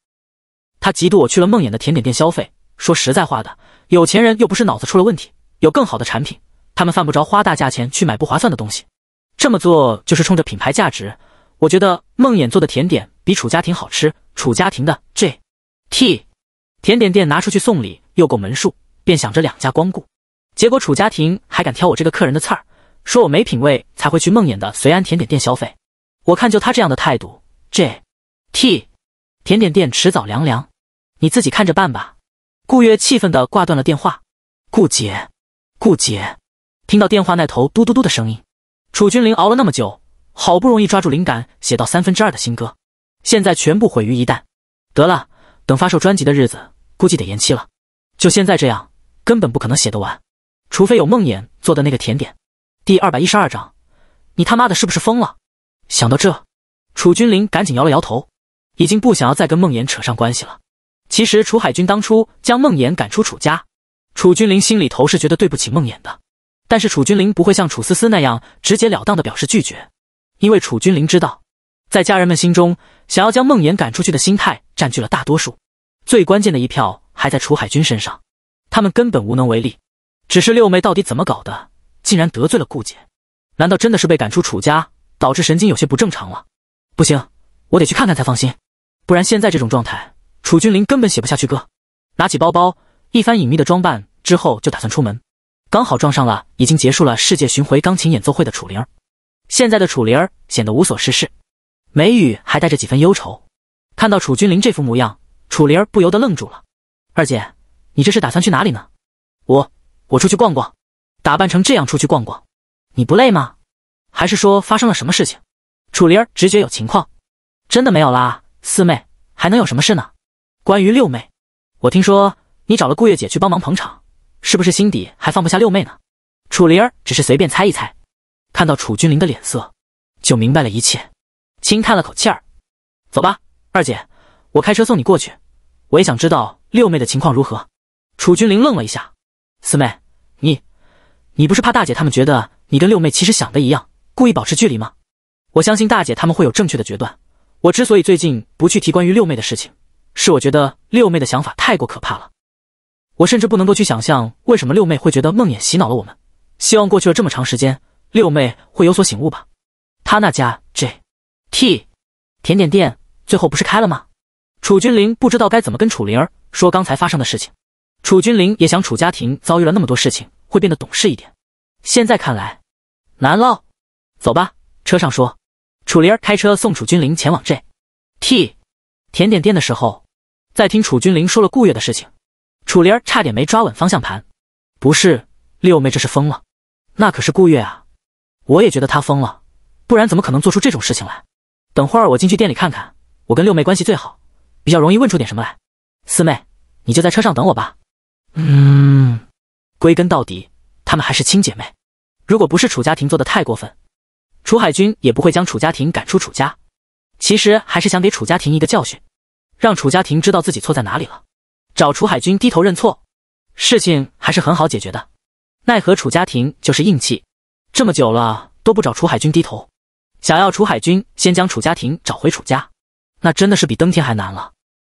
他嫉妒我去了梦魇的甜点店消费。说实在话的，有钱人又不是脑子出了问题，有更好的产品，他们犯不着花大价钱去买不划算的东西。这么做就是冲着品牌价值。我觉得梦魇做的甜点比楚家庭好吃，楚家庭的 J T 甜点店拿出去送礼又够门数，便想着两家光顾。结果楚家庭还敢挑我这个客人的刺儿，说我没品味才会去梦魇的随安甜点店消费。我看就他这样的态度，J T 甜点店迟早凉凉，你自己看着办吧。顾月气愤的挂断了电话。顾姐，顾姐，听到电话那头嘟嘟嘟的声音。楚君临熬了那么久，好不容易抓住灵感写到三分之二的新歌，现在全部毁于一旦。得了，等发售专辑的日子估计得延期了。就现在这样，根本不可能写得完，除非有梦魇做的那个甜点。第二百一十二章，你他妈的是不是疯了？想到这，楚君临赶紧摇了摇头，已经不想要再跟梦魇扯上关系了。其实楚海军当初将梦魇赶出楚家，楚君临心里头是觉得对不起梦魇的。但是楚君临不会像楚思思那样直截了当的表示拒绝，因为楚君临知道，在家人们心中，想要将梦妍赶出去的心态占据了大多数，最关键的一票还在楚海军身上，他们根本无能为力。只是六妹到底怎么搞的，竟然得罪了顾姐？难道真的是被赶出楚家，导致神经有些不正常了？不行，我得去看看才放心，不然现在这种状态，楚君临根本写不下去歌。拿起包包，一番隐秘的装扮之后，就打算出门。刚好撞上了已经结束了世界巡回钢琴演奏会的楚灵儿。现在的楚灵儿显得无所事事，眉宇还带着几分忧愁。看到楚君临这副模样，楚灵儿不由得愣住了：“二姐，你这是打算去哪里呢？”“我……我出去逛逛。”“打扮成这样出去逛逛，你不累吗？还是说发生了什么事情？”楚灵儿直觉有情况，“真的没有啦，四妹还能有什么事呢？”“关于六妹，我听说你找了顾月姐去帮忙捧场。”是不是心底还放不下六妹呢？楚灵儿只是随便猜一猜，看到楚君灵的脸色，就明白了一切，轻叹了口气儿：“走吧，二姐，我开车送你过去。我也想知道六妹的情况如何。”楚君灵愣了一下：“四妹，你……你不是怕大姐他们觉得你跟六妹其实想的一样，故意保持距离吗？我相信大姐他们会有正确的决断。我之所以最近不去提关于六妹的事情，是我觉得六妹的想法太过可怕了。”我甚至不能够去想象，为什么六妹会觉得梦魇洗脑了我们？希望过去了这么长时间，六妹会有所醒悟吧。他那家 J T 甜点店最后不是开了吗？楚君临不知道该怎么跟楚灵儿说刚才发生的事情。楚君临也想楚家庭遭遇了那么多事情，会变得懂事一点。现在看来难了。走吧，车上说。楚灵儿开车送楚君临前往 J T 甜点店的时候，在听楚君临说了顾月的事情。楚灵儿差点没抓稳方向盘，不是六妹，这是疯了，那可是顾月啊！我也觉得她疯了，不然怎么可能做出这种事情来？等会儿我进去店里看看，我跟六妹关系最好，比较容易问出点什么来。四妹，你就在车上等我吧。嗯，归根到底，她们还是亲姐妹。如果不是楚家庭做的太过分，楚海军也不会将楚家庭赶出楚家。其实还是想给楚家庭一个教训，让楚家庭知道自己错在哪里了。找楚海军低头认错，事情还是很好解决的。奈何楚家庭就是硬气，这么久了都不找楚海军低头。想要楚海军先将楚家庭找回楚家，那真的是比登天还难了。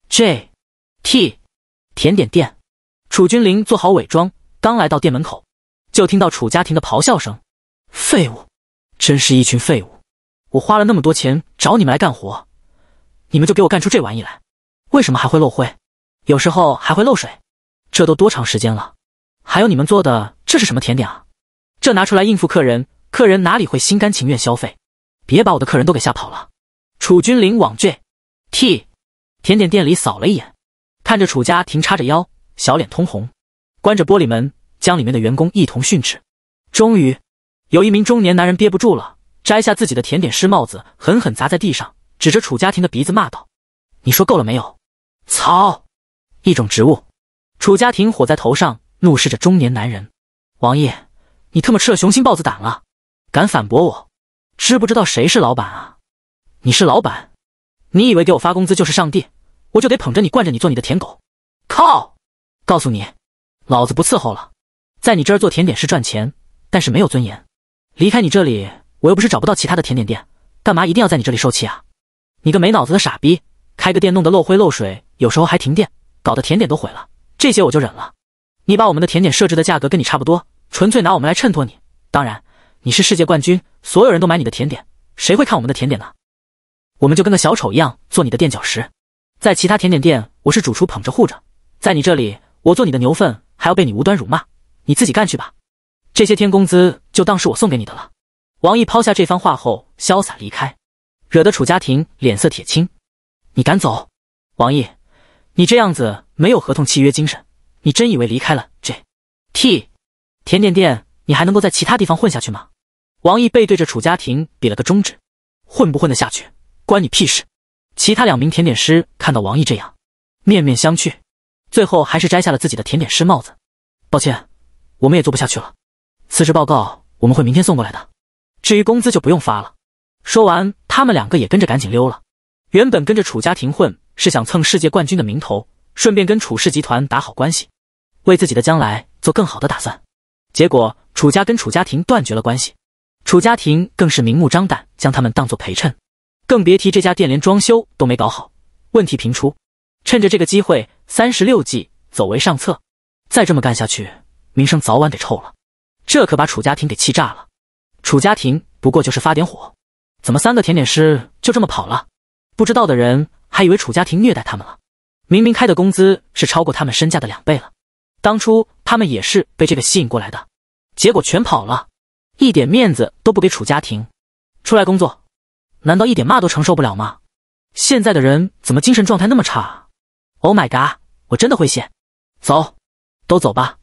J T 甜点店，楚君临做好伪装，刚来到店门口，就听到楚家庭的咆哮声：“废物！真是一群废物！我花了那么多钱找你们来干活，你们就给我干出这玩意来，为什么还会漏灰？”有时候还会漏水，这都多长时间了？还有你们做的这是什么甜点啊？这拿出来应付客人，客人哪里会心甘情愿消费？别把我的客人都给吓跑了！楚君临往 J T 甜点店里扫了一眼，看着楚家庭叉着腰，小脸通红，关着玻璃门，将里面的员工一同训斥。终于有一名中年男人憋不住了，摘下自己的甜点师帽子，狠狠砸在地上，指着楚家庭的鼻子骂道：“你说够了没有？操！”一种植物，楚家庭火在头上，怒视着中年男人。王爷，你特么吃了雄心豹子胆了，敢反驳我？知不知道谁是老板啊？你是老板，你以为给我发工资就是上帝，我就得捧着你、惯着你，做你的舔狗？靠！告诉你，老子不伺候了。在你这儿做甜点是赚钱，但是没有尊严。离开你这里，我又不是找不到其他的甜点店，干嘛一定要在你这里受气啊？你个没脑子的傻逼，开个店弄得漏灰漏水，有时候还停电。搞得甜点都毁了，这些我就忍了。你把我们的甜点设置的价格跟你差不多，纯粹拿我们来衬托你。当然，你是世界冠军，所有人都买你的甜点，谁会看我们的甜点呢？我们就跟个小丑一样，做你的垫脚石。在其他甜点店，我是主厨，捧着护着；在你这里，我做你的牛粪，还要被你无端辱骂。你自己干去吧。这些天工资就当是我送给你的了。王毅抛下这番话后，潇洒离开，惹得楚家庭脸色铁青。你敢走，王毅？你这样子没有合同契约精神，你真以为离开了 J T 甜点店，你还能够在其他地方混下去吗？王毅背对着楚家庭比了个中指，混不混得下去关你屁事。其他两名甜点师看到王毅这样，面面相觑，最后还是摘下了自己的甜点师帽子。抱歉，我们也做不下去了，辞职报告我们会明天送过来的。至于工资就不用发了。说完，他们两个也跟着赶紧溜了。原本跟着楚家庭混。是想蹭世界冠军的名头，顺便跟楚氏集团打好关系，为自己的将来做更好的打算。结果楚家跟楚家庭断绝了关系，楚家庭更是明目张胆将他们当做陪衬，更别提这家店连装修都没搞好，问题频出。趁着这个机会，三十六计走为上策。再这么干下去，名声早晚得臭了。这可把楚家庭给气炸了。楚家庭不过就是发点火，怎么三个甜点师就这么跑了？不知道的人。还以为楚家庭虐待他们了，明明开的工资是超过他们身价的两倍了。当初他们也是被这个吸引过来的，结果全跑了，一点面子都不给楚家庭。出来工作，难道一点骂都承受不了吗？现在的人怎么精神状态那么差？Oh my god，我真的会谢。走，都走吧。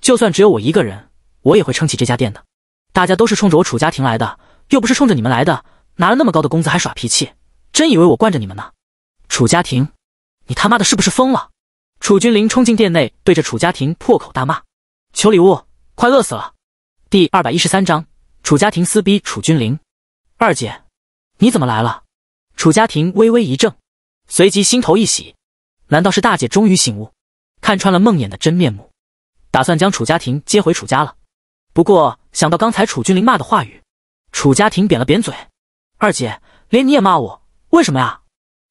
就算只有我一个人，我也会撑起这家店的。大家都是冲着我楚家庭来的，又不是冲着你们来的。拿了那么高的工资还耍脾气，真以为我惯着你们呢？楚家庭，你他妈的是不是疯了？楚君临冲进店内，对着楚家庭破口大骂：“求礼物，快饿死了！”第二百一十三章，楚家庭撕逼楚君临。二姐，你怎么来了？楚家庭微微一怔，随即心头一喜，难道是大姐终于醒悟，看穿了梦魇的真面目，打算将楚家庭接回楚家了？不过想到刚才楚君临骂的话语，楚家庭扁了扁嘴：“二姐，连你也骂我，为什么呀？”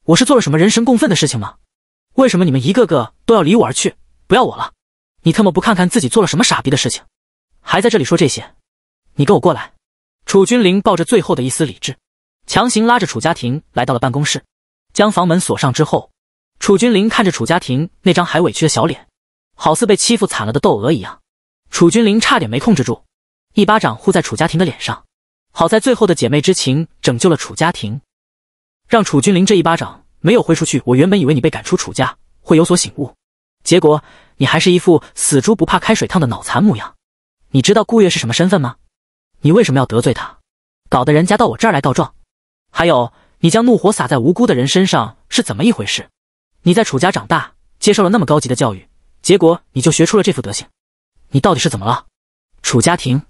我是做了什么人神共愤的事情吗？为什么你们一个个都要离我而去，不要我了？你特么不看看自己做了什么傻逼的事情，还在这里说这些？你跟我过来！楚君临抱着最后的一丝理智，强行拉着楚家庭来到了办公室，将房门锁上之后，楚君临看着楚家庭那张还委屈的小脸，好似被欺负惨了的窦娥一样，楚君临差点没控制住，一巴掌呼在楚家庭的脸上。好在最后的姐妹之情拯救了楚家庭。让楚君临这一巴掌没有挥出去。我原本以为你被赶出楚家会有所醒悟，结果你还是一副死猪不怕开水烫的脑残模样。你知道顾月是什么身份吗？你为什么要得罪他？搞得人家到我这儿来告状。还有，你将怒火撒在无辜的人身上是怎么一回事？你在楚家长大，接受了那么高级的教育，结果你就学出了这副德行。你到底是怎么了？楚家庭，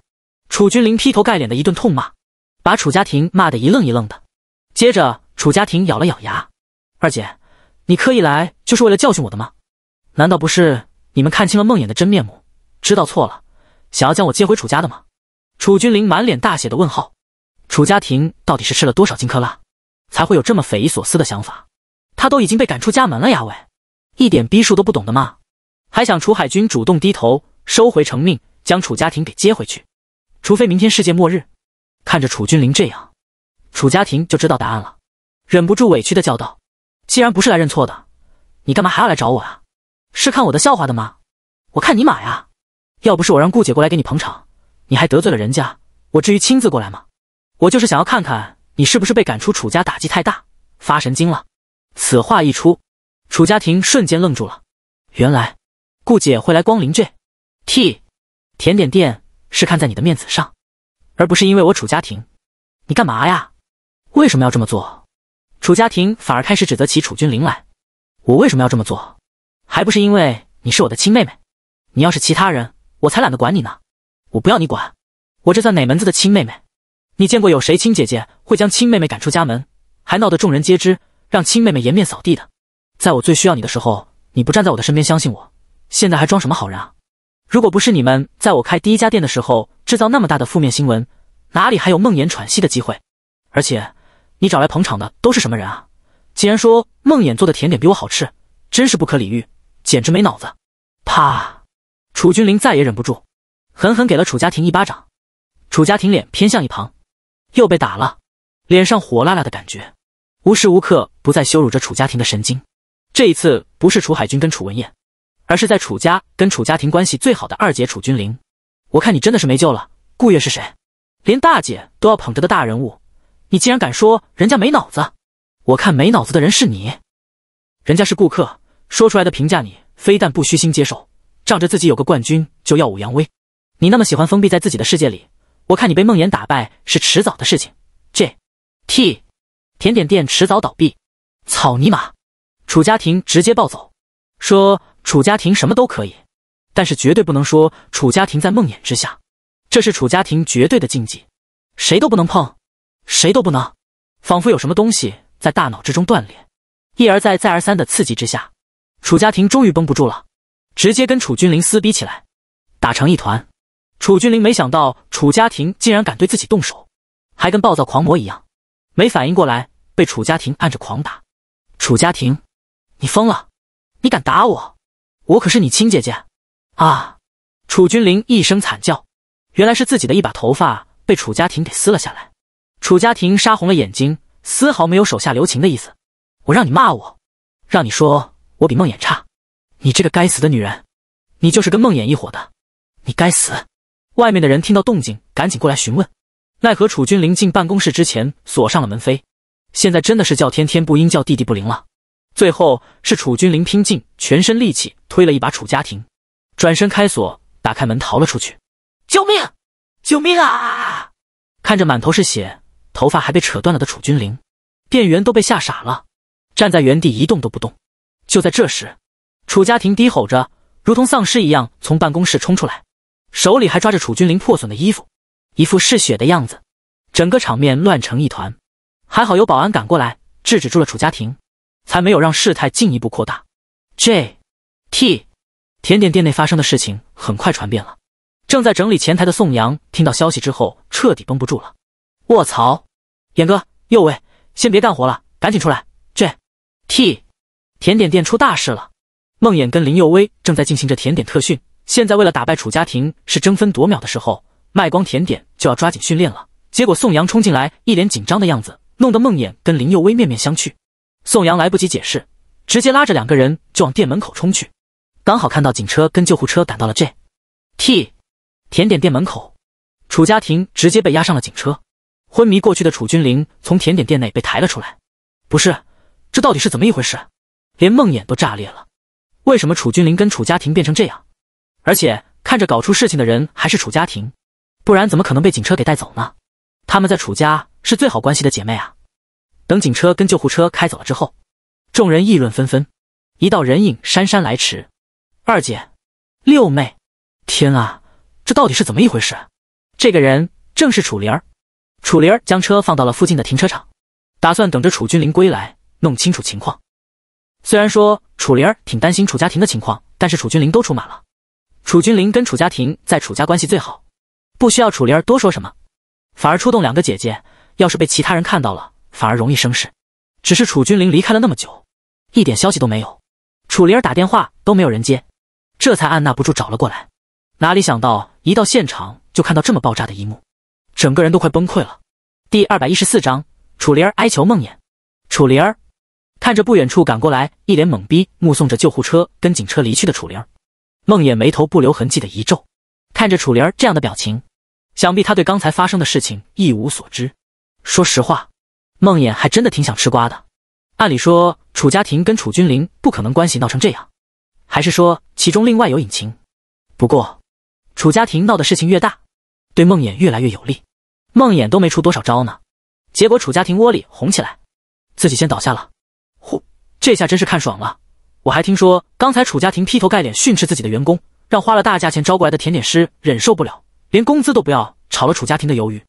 楚君临劈头盖脸的一顿痛骂，把楚家庭骂得一愣一愣的。接着。楚家庭咬了咬牙：“二姐，你刻意来就是为了教训我的吗？难道不是？你们看清了梦魇的真面目，知道错了，想要将我接回楚家的吗？”楚君临满脸大写的问号。楚家庭到底是吃了多少金克拉，才会有这么匪夷所思的想法？他都已经被赶出家门了呀！喂，一点逼数都不懂的吗？还想楚海军主动低头收回成命，将楚家庭给接回去？除非明天世界末日。看着楚君临这样，楚家庭就知道答案了。忍不住委屈的叫道：“既然不是来认错的，你干嘛还要来找我啊？是看我的笑话的吗？我看你马呀！要不是我让顾姐过来给你捧场，你还得罪了人家，我至于亲自过来吗？我就是想要看看你是不是被赶出楚家，打击太大，发神经了。”此话一出，楚家庭瞬间愣住了。原来顾姐会来光临这 T 甜点店，是看在你的面子上，而不是因为我楚家庭。你干嘛呀？为什么要这么做？楚家庭反而开始指责起楚君凌来。我为什么要这么做？还不是因为你是我的亲妹妹。你要是其他人，我才懒得管你呢。我不要你管，我这算哪门子的亲妹妹？你见过有谁亲姐姐会将亲妹妹赶出家门，还闹得众人皆知，让亲妹妹颜面扫地的？在我最需要你的时候，你不站在我的身边，相信我。现在还装什么好人啊？如果不是你们在我开第一家店的时候制造那么大的负面新闻，哪里还有梦魇喘息的机会？而且。你找来捧场的都是什么人啊？竟然说梦魇做的甜点比我好吃，真是不可理喻，简直没脑子！啪！楚君临再也忍不住，狠狠给了楚家庭一巴掌。楚家庭脸偏向一旁，又被打了，脸上火辣辣的感觉，无时无刻不在羞辱着楚家庭的神经。这一次不是楚海军跟楚文燕，而是在楚家跟楚家庭关系最好的二姐楚君临。我看你真的是没救了。顾月是谁？连大姐都要捧着的大人物。你竟然敢说人家没脑子？我看没脑子的人是你。人家是顾客说出来的评价，你非但不虚心接受，仗着自己有个冠军就耀武扬威。你那么喜欢封闭在自己的世界里，我看你被梦魇打败是迟早的事情。J T 甜点店迟早倒闭。草泥马！楚家庭直接暴走，说楚家庭什么都可以，但是绝对不能说楚家庭在梦魇之下，这是楚家庭绝对的禁忌，谁都不能碰。谁都不能，仿佛有什么东西在大脑之中断裂，一而再再而三的刺激之下，楚家庭终于绷不住了，直接跟楚君临撕逼起来，打成一团。楚君临没想到楚家庭竟然敢对自己动手，还跟暴躁狂魔一样，没反应过来，被楚家庭按着狂打。楚家庭，你疯了，你敢打我，我可是你亲姐姐啊！楚君临一声惨叫，原来是自己的一把头发被楚家庭给撕了下来。楚家庭杀红了眼睛，丝毫没有手下留情的意思。我让你骂我，让你说我比梦魇差，你这个该死的女人，你就是跟梦魇一伙的，你该死！外面的人听到动静，赶紧过来询问。奈何楚君临进办公室之前锁上了门扉，现在真的是叫天天不应，叫地地不灵了。最后是楚君临拼尽全身力气推了一把楚家庭，转身开锁打开门逃了出去。救命！救命啊！看着满头是血。头发还被扯断了的楚君灵，店员都被吓傻了，站在原地一动都不动。就在这时，楚家庭低吼着，如同丧尸一样从办公室冲出来，手里还抓着楚君灵破损的衣服，一副嗜血的样子。整个场面乱成一团，还好有保安赶过来制止住了楚家庭，才没有让事态进一步扩大。J T，甜点店内发生的事情很快传遍了。正在整理前台的宋阳听到消息之后，彻底绷不住了，卧槽！眼哥，右威，先别干活了，赶紧出来！J T 甜点店出大事了！梦魇跟林佑威正在进行着甜点特训，现在为了打败楚家庭，是争分夺秒的时候，卖光甜点就要抓紧训练了。结果宋阳冲进来，一脸紧张的样子，弄得梦魇跟林佑威面面相觑。宋阳来不及解释，直接拉着两个人就往店门口冲去，刚好看到警车跟救护车赶到了 J T 甜点店门口，楚家庭直接被押上了警车。昏迷过去的楚君灵从甜点店内被抬了出来，不是，这到底是怎么一回事？连梦魇都炸裂了，为什么楚君灵跟楚家庭变成这样？而且看着搞出事情的人还是楚家庭，不然怎么可能被警车给带走呢？他们在楚家是最好关系的姐妹啊。等警车跟救护车开走了之后，众人议论纷纷。一道人影姗姗来迟，二姐，六妹，天啊，这到底是怎么一回事？这个人正是楚灵儿。楚灵儿将车放到了附近的停车场，打算等着楚君临归来，弄清楚情况。虽然说楚灵儿挺担心楚家庭的情况，但是楚君临都出马了。楚君临跟楚家庭在楚家关系最好，不需要楚灵儿多说什么，反而出动两个姐姐。要是被其他人看到了，反而容易生事。只是楚君临离开了那么久，一点消息都没有，楚灵儿打电话都没有人接，这才按捺不住找了过来。哪里想到一到现场就看到这么爆炸的一幕。整个人都快崩溃了。第二百一十四章，楚灵儿哀求梦魇。楚灵儿看着不远处赶过来，一脸懵逼，目送着救护车跟警车离去的楚灵儿，梦魇眉头不留痕迹的一皱，看着楚灵儿这样的表情，想必他对刚才发生的事情一无所知。说实话，梦魇还真的挺想吃瓜的。按理说，楚家庭跟楚君临不可能关系闹成这样，还是说其中另外有隐情？不过，楚家庭闹的事情越大，对梦魇越来越有利。梦魇都没出多少招呢，结果楚家庭窝里红起来，自己先倒下了。呼，这下真是看爽了。我还听说刚才楚家庭劈头盖脸训斥自己的员工，让花了大价钱招过来的甜点师忍受不了，连工资都不要，炒了楚家庭的鱿鱼。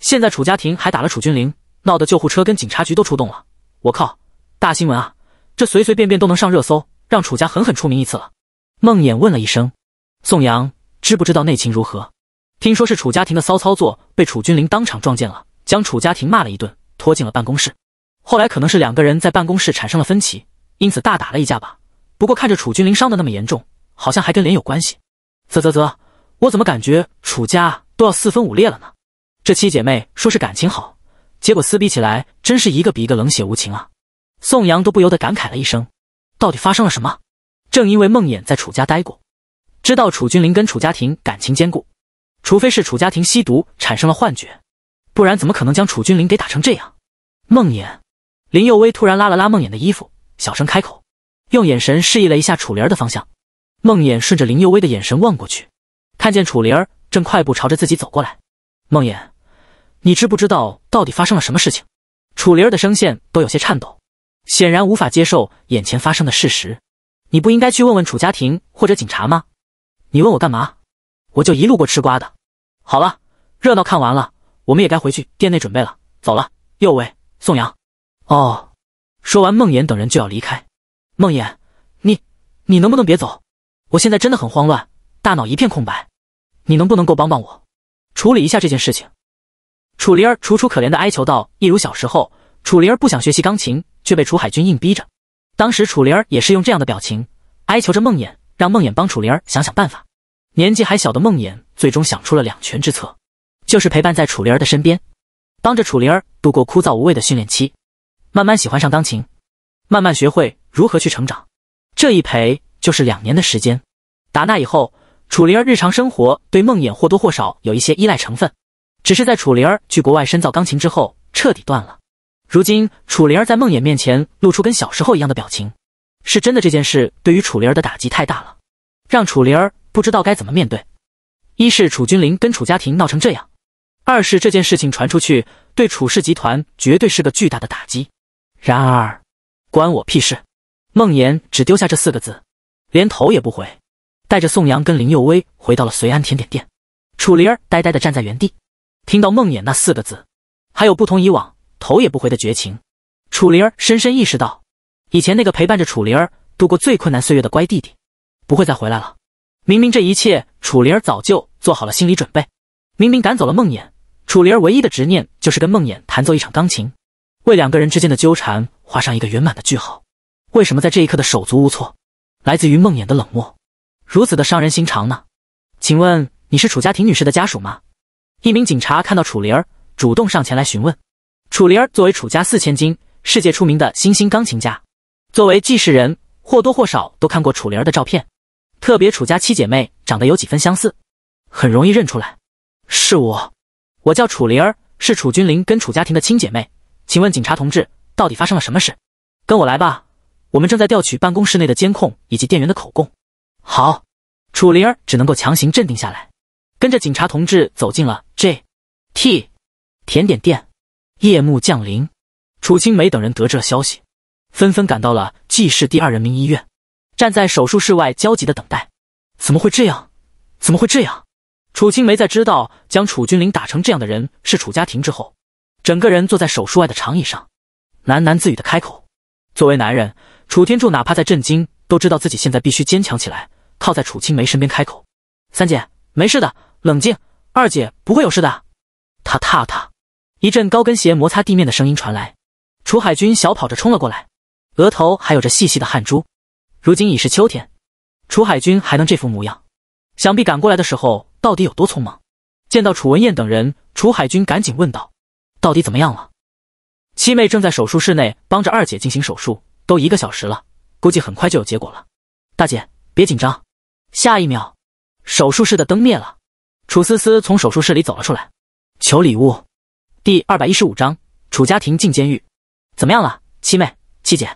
现在楚家庭还打了楚君凌，闹得救护车跟警察局都出动了。我靠，大新闻啊！这随随便便都能上热搜，让楚家狠狠出名一次了。梦魇问了一声：“宋阳，知不知道内情如何？”听说是楚家庭的骚操作被楚君临当场撞见了，将楚家庭骂了一顿，拖进了办公室。后来可能是两个人在办公室产生了分歧，因此大打了一架吧。不过看着楚君临伤的那么严重，好像还跟脸有关系。啧啧啧，我怎么感觉楚家都要四分五裂了呢？这七姐妹说是感情好，结果撕逼起来真是一个比一个冷血无情啊！宋阳都不由得感慨了一声：到底发生了什么？正因为梦魇在楚家待过，知道楚君临跟楚家庭感情坚固。除非是楚家庭吸毒产生了幻觉，不然怎么可能将楚君临给打成这样？梦魇，林幼薇突然拉了拉梦魇的衣服，小声开口，用眼神示意了一下楚灵儿的方向。梦魇顺着林幼薇的眼神望过去，看见楚灵儿正快步朝着自己走过来。梦魇，你知不知道到底发生了什么事情？楚灵儿的声线都有些颤抖，显然无法接受眼前发生的事实。你不应该去问问楚家庭或者警察吗？你问我干嘛？我就一路过吃瓜的。好了，热闹看完了，我们也该回去店内准备了。走了，右卫宋阳。哦。说完，梦魇等人就要离开。梦魇，你，你能不能别走？我现在真的很慌乱，大脑一片空白，你能不能够帮帮我，处理一下这件事情？楚灵儿楚楚可怜的哀求道：“一如小时候，楚灵儿不想学习钢琴，却被楚海军硬逼着。当时楚灵儿也是用这样的表情，哀求着梦魇，让梦魇帮楚灵儿想想办法。”年纪还小的梦魇最终想出了两全之策，就是陪伴在楚灵儿的身边，帮着楚灵儿度过枯燥无味的训练期，慢慢喜欢上钢琴，慢慢学会如何去成长。这一陪就是两年的时间。打那以后，楚灵儿日常生活对梦魇或多或少有一些依赖成分，只是在楚灵儿去国外深造钢琴之后彻底断了。如今楚灵儿在梦魇面前露出跟小时候一样的表情，是真的。这件事对于楚灵儿的打击太大了，让楚灵儿。不知道该怎么面对，一是楚君临跟楚家庭闹成这样，二是这件事情传出去，对楚氏集团绝对是个巨大的打击。然而，关我屁事！梦魇只丢下这四个字，连头也不回，带着宋阳跟林幼薇回到了随安甜点店。楚灵儿呆呆的站在原地，听到梦魇那四个字，还有不同以往头也不回的绝情，楚灵儿深深意识到，以前那个陪伴着楚灵儿度过最困难岁月的乖弟弟，不会再回来了。明明这一切，楚灵儿早就做好了心理准备。明明赶走了梦魇，楚灵儿唯一的执念就是跟梦魇弹奏一场钢琴，为两个人之间的纠缠画上一个圆满的句号。为什么在这一刻的手足无措，来自于梦魇的冷漠，如此的伤人心肠呢？请问你是楚家婷女士的家属吗？一名警察看到楚灵儿，主动上前来询问。楚灵儿作为楚家四千金，世界出名的新兴钢琴家，作为记事人或多或少都看过楚灵儿的照片。特别，楚家七姐妹长得有几分相似，很容易认出来。是我，我叫楚灵儿，是楚君临跟楚家庭的亲姐妹。请问警察同志，到底发生了什么事？跟我来吧，我们正在调取办公室内的监控以及店员的口供。好，楚灵儿只能够强行镇定下来，跟着警察同志走进了 J T 甜点店。夜幕降临，楚青梅等人得知了消息，纷纷赶到了 G 市第二人民医院。站在手术室外焦急的等待，怎么会这样？怎么会这样？楚青梅在知道将楚君临打成这样的人是楚家庭之后，整个人坐在手术外的长椅上，喃喃自语的开口。作为男人，楚天柱哪怕在震惊，都知道自己现在必须坚强起来，靠在楚青梅身边开口：“三姐，没事的，冷静。二姐不会有事的。”他踏踏，一阵高跟鞋摩擦地面的声音传来，楚海军小跑着冲了过来，额头还有着细细的汗珠。如今已是秋天，楚海军还能这副模样，想必赶过来的时候到底有多匆忙？见到楚文彦等人，楚海军赶紧问道：“到底怎么样了？”七妹正在手术室内帮着二姐进行手术，都一个小时了，估计很快就有结果了。大姐别紧张。下一秒，手术室的灯灭了，楚思思从手术室里走了出来。求礼物，第二百一十五章楚家庭进监狱。怎么样了？七妹、七姐，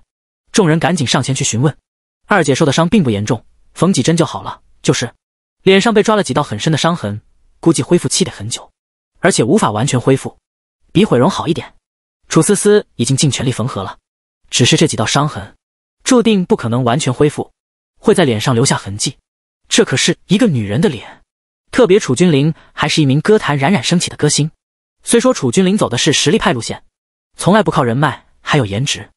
众人赶紧上前去询问。二姐受的伤并不严重，缝几针就好了。就是脸上被抓了几道很深的伤痕，估计恢复期得很久，而且无法完全恢复，比毁容好一点。楚思思已经尽全力缝合了，只是这几道伤痕，注定不可能完全恢复，会在脸上留下痕迹。这可是一个女人的脸，特别楚君临还是一名歌坛冉冉升起的歌星。虽说楚君临走的是实力派路线，从来不靠人脉还有颜值，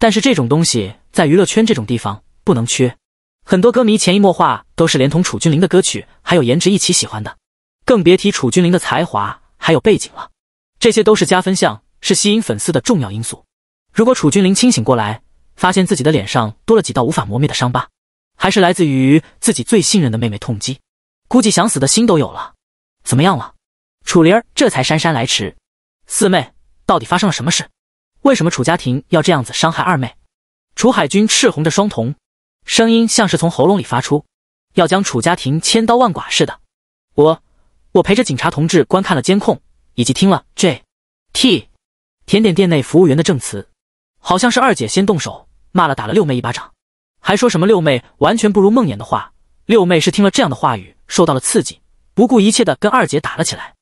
但是这种东西在娱乐圈这种地方。不能缺，很多歌迷潜移默化都是连同楚君临的歌曲还有颜值一起喜欢的，更别提楚君临的才华还有背景了，这些都是加分项，是吸引粉丝的重要因素。如果楚君临清醒过来，发现自己的脸上多了几道无法磨灭的伤疤，还是来自于自己最信任的妹妹痛击，估计想死的心都有了。怎么样了？楚灵儿这才姗姗来迟。四妹，到底发生了什么事？为什么楚家庭要这样子伤害二妹？楚海军赤红着双瞳。声音像是从喉咙里发出，要将楚家庭千刀万剐似的。我我陪着警察同志观看了监控，以及听了 J T 甜点店内服务员的证词，好像是二姐先动手，骂了打了六妹一巴掌，还说什么六妹完全不如梦魇的话。六妹是听了这样的话语，受到了刺激，不顾一切的跟二姐打了起来。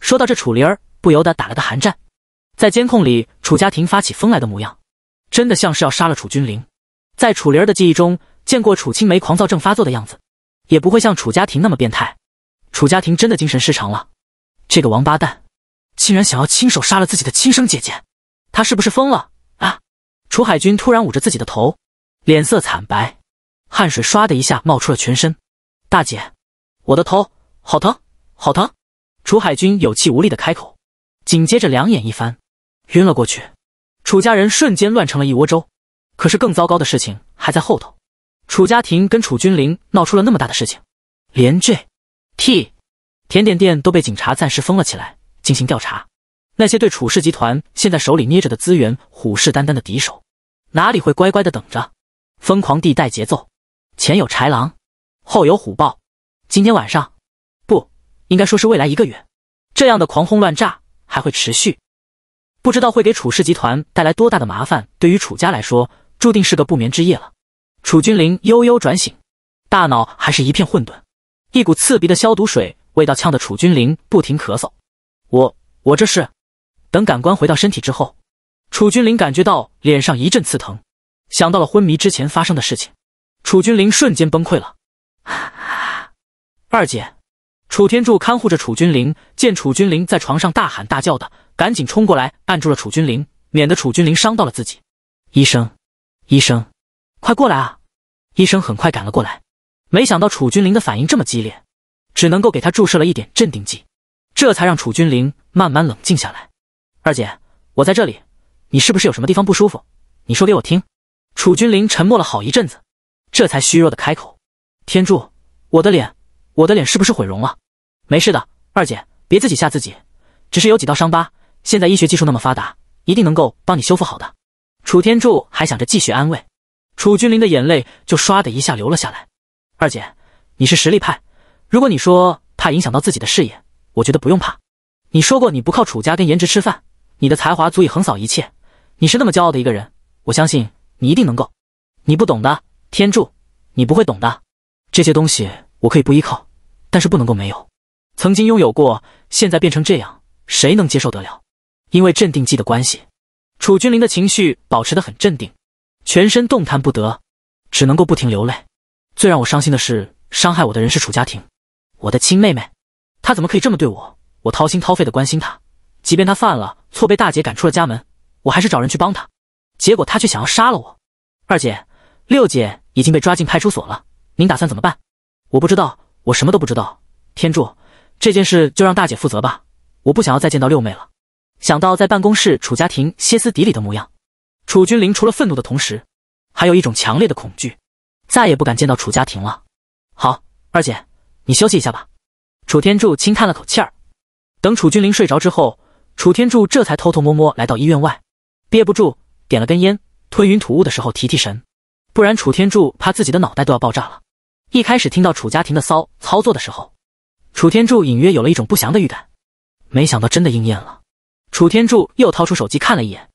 说到这，楚灵儿不由得打了个寒战。在监控里，楚家庭发起疯来的模样，真的像是要杀了楚君灵。在楚灵儿的记忆中。见过楚青梅狂躁症发作的样子，也不会像楚家庭那么变态。楚家庭真的精神失常了，这个王八蛋竟然想要亲手杀了自己的亲生姐姐，他是不是疯了啊？楚海军突然捂着自己的头，脸色惨白，汗水唰的一下冒出了全身。大姐，我的头好疼，好疼！楚海军有气无力的开口，紧接着两眼一翻，晕了过去。楚家人瞬间乱成了一锅粥。可是更糟糕的事情还在后头。楚家庭跟楚君临闹出了那么大的事情，连 J、T 甜点店都被警察暂时封了起来进行调查。那些对楚氏集团现在手里捏着的资源虎视眈眈的敌手，哪里会乖乖的等着？疯狂地带节奏，前有豺狼，后有虎豹。今天晚上，不应该说是未来一个月，这样的狂轰乱炸还会持续。不知道会给楚氏集团带来多大的麻烦。对于楚家来说，注定是个不眠之夜了。楚君灵悠悠转醒，大脑还是一片混沌，一股刺鼻的消毒水味道呛得楚君灵不停咳嗽。我我这是？等感官回到身体之后，楚君灵感觉到脸上一阵刺疼，想到了昏迷之前发生的事情，楚君灵瞬间崩溃了。二姐，楚天柱看护着楚君灵，见楚君灵在床上大喊大叫的，赶紧冲过来按住了楚君灵，免得楚君灵伤到了自己。医生，医生。快过来啊！医生很快赶了过来，没想到楚君灵的反应这么激烈，只能够给他注射了一点镇定剂，这才让楚君灵慢慢冷静下来。二姐，我在这里，你是不是有什么地方不舒服？你说给我听。楚君灵沉默了好一阵子，这才虚弱的开口：“天柱，我的脸，我的脸是不是毁容了？没事的，二姐，别自己吓自己，只是有几道伤疤，现在医学技术那么发达，一定能够帮你修复好的。”楚天柱还想着继续安慰。楚君临的眼泪就唰的一下流了下来。二姐，你是实力派，如果你说怕影响到自己的事业，我觉得不用怕。你说过你不靠楚家跟颜值吃饭，你的才华足以横扫一切。你是那么骄傲的一个人，我相信你一定能够。你不懂的天助，你不会懂的。这些东西我可以不依靠，但是不能够没有。曾经拥有过，现在变成这样，谁能接受得了？因为镇定剂的关系，楚君临的情绪保持得很镇定。全身动弹不得，只能够不停流泪。最让我伤心的是，伤害我的人是楚家庭，我的亲妹妹。她怎么可以这么对我？我掏心掏肺的关心她，即便她犯了错被大姐赶出了家门，我还是找人去帮她。结果她却想要杀了我。二姐、六姐已经被抓进派出所了，您打算怎么办？我不知道，我什么都不知道。天柱，这件事就让大姐负责吧。我不想要再见到六妹了。想到在办公室楚家庭歇斯底里的模样。楚君临除了愤怒的同时，还有一种强烈的恐惧，再也不敢见到楚家庭了。好，二姐，你休息一下吧。楚天柱轻叹了口气儿。等楚君临睡着之后，楚天柱这才偷偷摸摸来到医院外，憋不住点了根烟，吞云吐雾的时候提提神，不然楚天柱怕自己的脑袋都要爆炸了。一开始听到楚家庭的骚操作的时候，楚天柱隐约有了一种不祥的预感，没想到真的应验了。楚天柱又掏出手机看了一眼，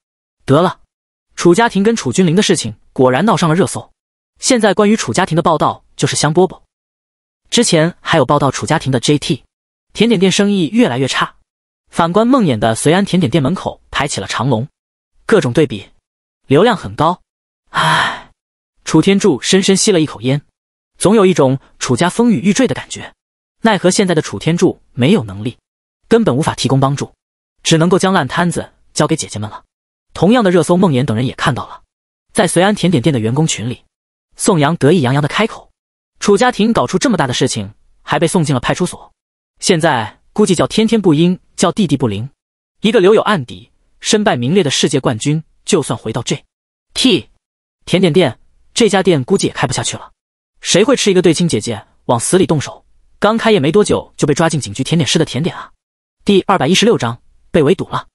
得了。楚家庭跟楚君临的事情果然闹上了热搜，现在关于楚家庭的报道就是香饽饽。之前还有报道楚家庭的 J T 甜点店生意越来越差，反观梦魇的随安甜点店门口排起了长龙，各种对比，流量很高。唉，楚天柱深深吸了一口烟，总有一种楚家风雨欲坠的感觉。奈何现在的楚天柱没有能力，根本无法提供帮助，只能够将烂摊子交给姐姐们了。同样的热搜，梦魇等人也看到了，在随安甜点店的员工群里，宋阳得意洋洋的开口：“楚家庭搞出这么大的事情，还被送进了派出所，现在估计叫天天不应，叫地地不灵。一个留有案底、身败名裂的世界冠军，就算回到 J T 甜点店，这家店估计也开不下去了。谁会吃一个对亲姐姐往死里动手，刚开业没多久就被抓进警局甜点师的甜点啊？”第二百一十六章被围堵了，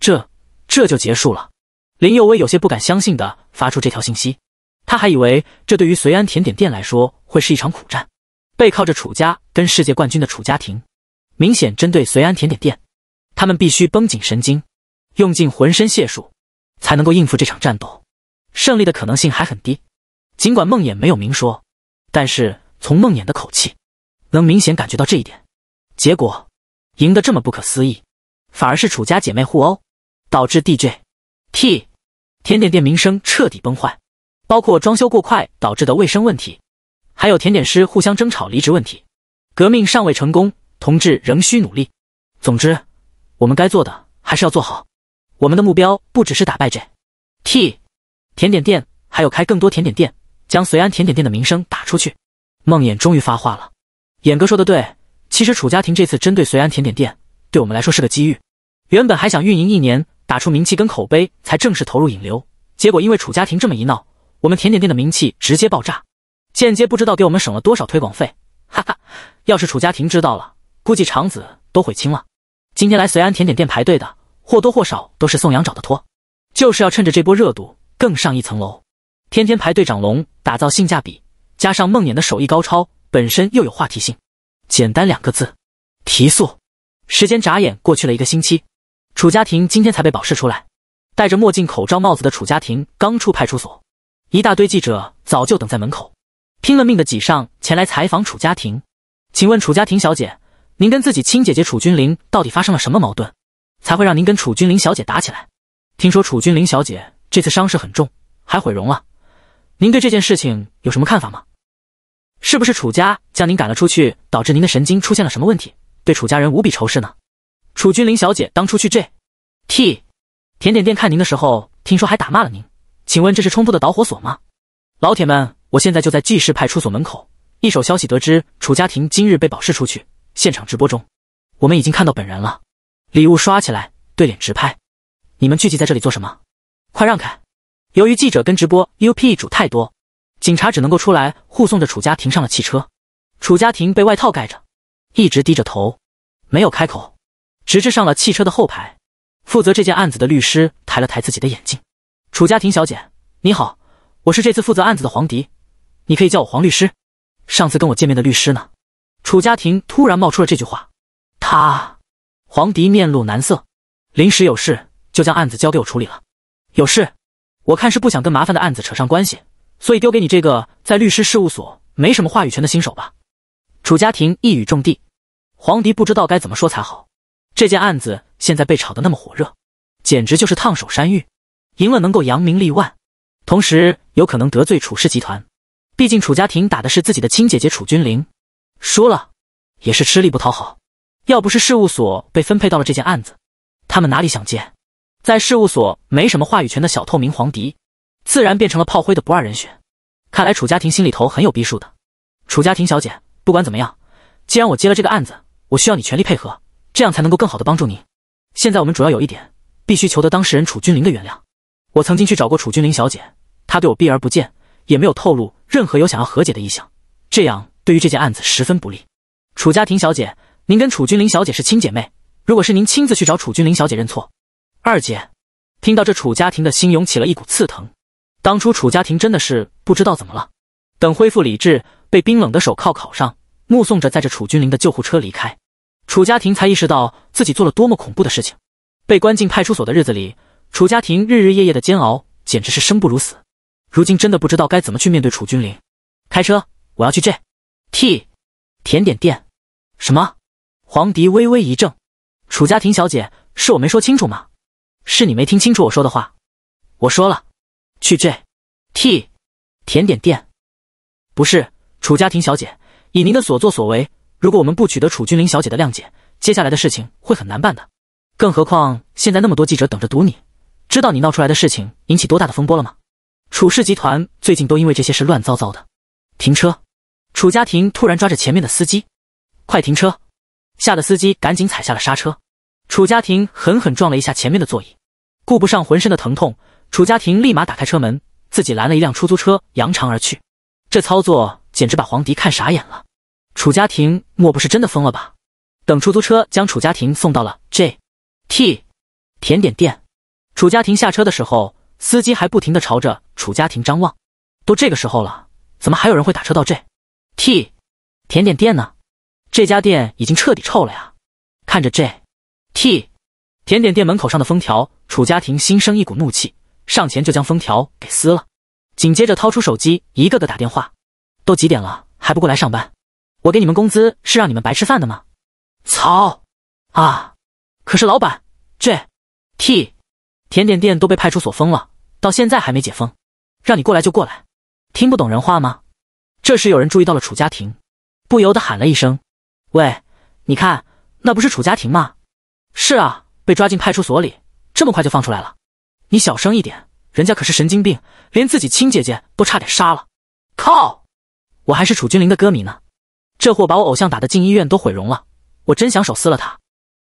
这。这就结束了。林幼薇有些不敢相信的发出这条信息，他还以为这对于随安甜点店来说会是一场苦战，背靠着楚家跟世界冠军的楚家庭，明显针对随安甜点店，他们必须绷紧神经，用尽浑身解数，才能够应付这场战斗，胜利的可能性还很低。尽管梦魇没有明说，但是从梦魇的口气，能明显感觉到这一点。结果，赢得这么不可思议，反而是楚家姐妹互殴。导致 DJ T 甜点店名声彻底崩坏，包括装修过快导致的卫生问题，还有甜点师互相争吵、离职问题。革命尚未成功，同志仍需努力。总之，我们该做的还是要做好。我们的目标不只是打败 JT 甜点店，还有开更多甜点店，将随安甜点店的名声打出去。梦魇终于发话了：“眼哥说的对，其实楚家庭这次针对随安甜点店，对我们来说是个机遇。原本还想运营一年。”打出名气跟口碑，才正式投入引流。结果因为楚家庭这么一闹，我们甜点店的名气直接爆炸，间接不知道给我们省了多少推广费。哈哈，要是楚家庭知道了，估计肠子都悔青了。今天来随安甜点店排队的，或多或少都是宋阳找的托，就是要趁着这波热度更上一层楼。天天排队长龙，打造性价比，加上梦魇的手艺高超，本身又有话题性，简单两个字：提速。时间眨眼过去了一个星期。楚家庭今天才被保释出来，戴着墨镜、口罩、帽子的楚家庭刚出派出所，一大堆记者早就等在门口，拼了命的挤上前来采访楚家庭。请问楚家庭小姐，您跟自己亲姐姐楚君玲到底发生了什么矛盾，才会让您跟楚君玲小姐打起来？听说楚君玲小姐这次伤势很重，还毁容了，您对这件事情有什么看法吗？是不是楚家将您赶了出去，导致您的神经出现了什么问题，对楚家人无比仇视呢？楚君林小姐当初去 J T 甜点店看您的时候，听说还打骂了您，请问这是冲突的导火索吗？老铁们，我现在就在 G 市派出所门口，一手消息得知楚家庭今日被保释出去，现场直播中，我们已经看到本人了，礼物刷起来，对脸直拍。你们聚集在这里做什么？快让开！由于记者跟直播 UP 主太多，警察只能够出来护送着楚家庭上了汽车。楚家庭被外套盖着，一直低着头，没有开口。直至上了汽车的后排，负责这件案子的律师抬了抬自己的眼镜。楚家庭小姐，你好，我是这次负责案子的黄迪，你可以叫我黄律师。上次跟我见面的律师呢？楚家庭突然冒出了这句话。他，黄迪面露难色，临时有事，就将案子交给我处理了。有事，我看是不想跟麻烦的案子扯上关系，所以丢给你这个在律师事务所没什么话语权的新手吧。楚家庭一语中的，黄迪不知道该怎么说才好。这件案子现在被炒得那么火热，简直就是烫手山芋，赢了能够扬名立万，同时有可能得罪楚氏集团，毕竟楚家庭打的是自己的亲姐姐楚君灵，输了也是吃力不讨好。要不是事务所被分配到了这件案子，他们哪里想接？在事务所没什么话语权的小透明黄迪，自然变成了炮灰的不二人选。看来楚家庭心里头很有逼数的。楚家庭小姐，不管怎么样，既然我接了这个案子，我需要你全力配合。这样才能够更好的帮助您。现在我们主要有一点，必须求得当事人楚君临的原谅。我曾经去找过楚君临小姐，她对我避而不见，也没有透露任何有想要和解的意向。这样对于这件案子十分不利。楚家庭小姐，您跟楚君临小姐是亲姐妹，如果是您亲自去找楚君临小姐认错，二姐，听到这楚家庭的心涌起了一股刺疼。当初楚家庭真的是不知道怎么了，等恢复理智，被冰冷的手铐铐上，目送着载着楚君临的救护车离开。楚家庭才意识到自己做了多么恐怖的事情。被关进派出所的日子里，楚家庭日日夜夜的煎熬，简直是生不如死。如今真的不知道该怎么去面对楚君临。开车，我要去 J T 甜点店。什么？黄迪微微一怔。楚家庭小姐，是我没说清楚吗？是你没听清楚我说的话。我说了，去 J T 甜点店。不是，楚家庭小姐，以您的所作所为。如果我们不取得楚君临小姐的谅解，接下来的事情会很难办的。更何况现在那么多记者等着堵你，知道你闹出来的事情引起多大的风波了吗？楚氏集团最近都因为这些事乱糟糟的。停车！楚家庭突然抓着前面的司机，快停车！吓得司机赶紧踩下了刹车。楚家庭狠狠撞了一下前面的座椅，顾不上浑身的疼痛，楚家庭立马打开车门，自己拦了一辆出租车，扬长而去。这操作简直把黄迪看傻眼了。楚家庭莫不是真的疯了吧？等出租车将楚家庭送到了 J T 甜点店，楚家庭下车的时候，司机还不停的朝着楚家庭张望。都这个时候了，怎么还有人会打车到 J T 甜点店呢？这家店已经彻底臭了呀！看着 J T 甜点店门口上的封条，楚家庭心生一股怒气，上前就将封条给撕了。紧接着，掏出手机，一个个打电话。都几点了，还不过来上班？我给你们工资是让你们白吃饭的吗？操！啊！可是老板，J T 甜点店都被派出所封了，到现在还没解封，让你过来就过来，听不懂人话吗？这时有人注意到了楚家庭，不由得喊了一声：“喂，你看，那不是楚家庭吗？”“是啊，被抓进派出所里，这么快就放出来了。”“你小声一点，人家可是神经病，连自己亲姐姐都差点杀了。”“靠！我还是楚君临的歌迷呢。”这货把我偶像打的进医院都毁容了，我真想手撕了他。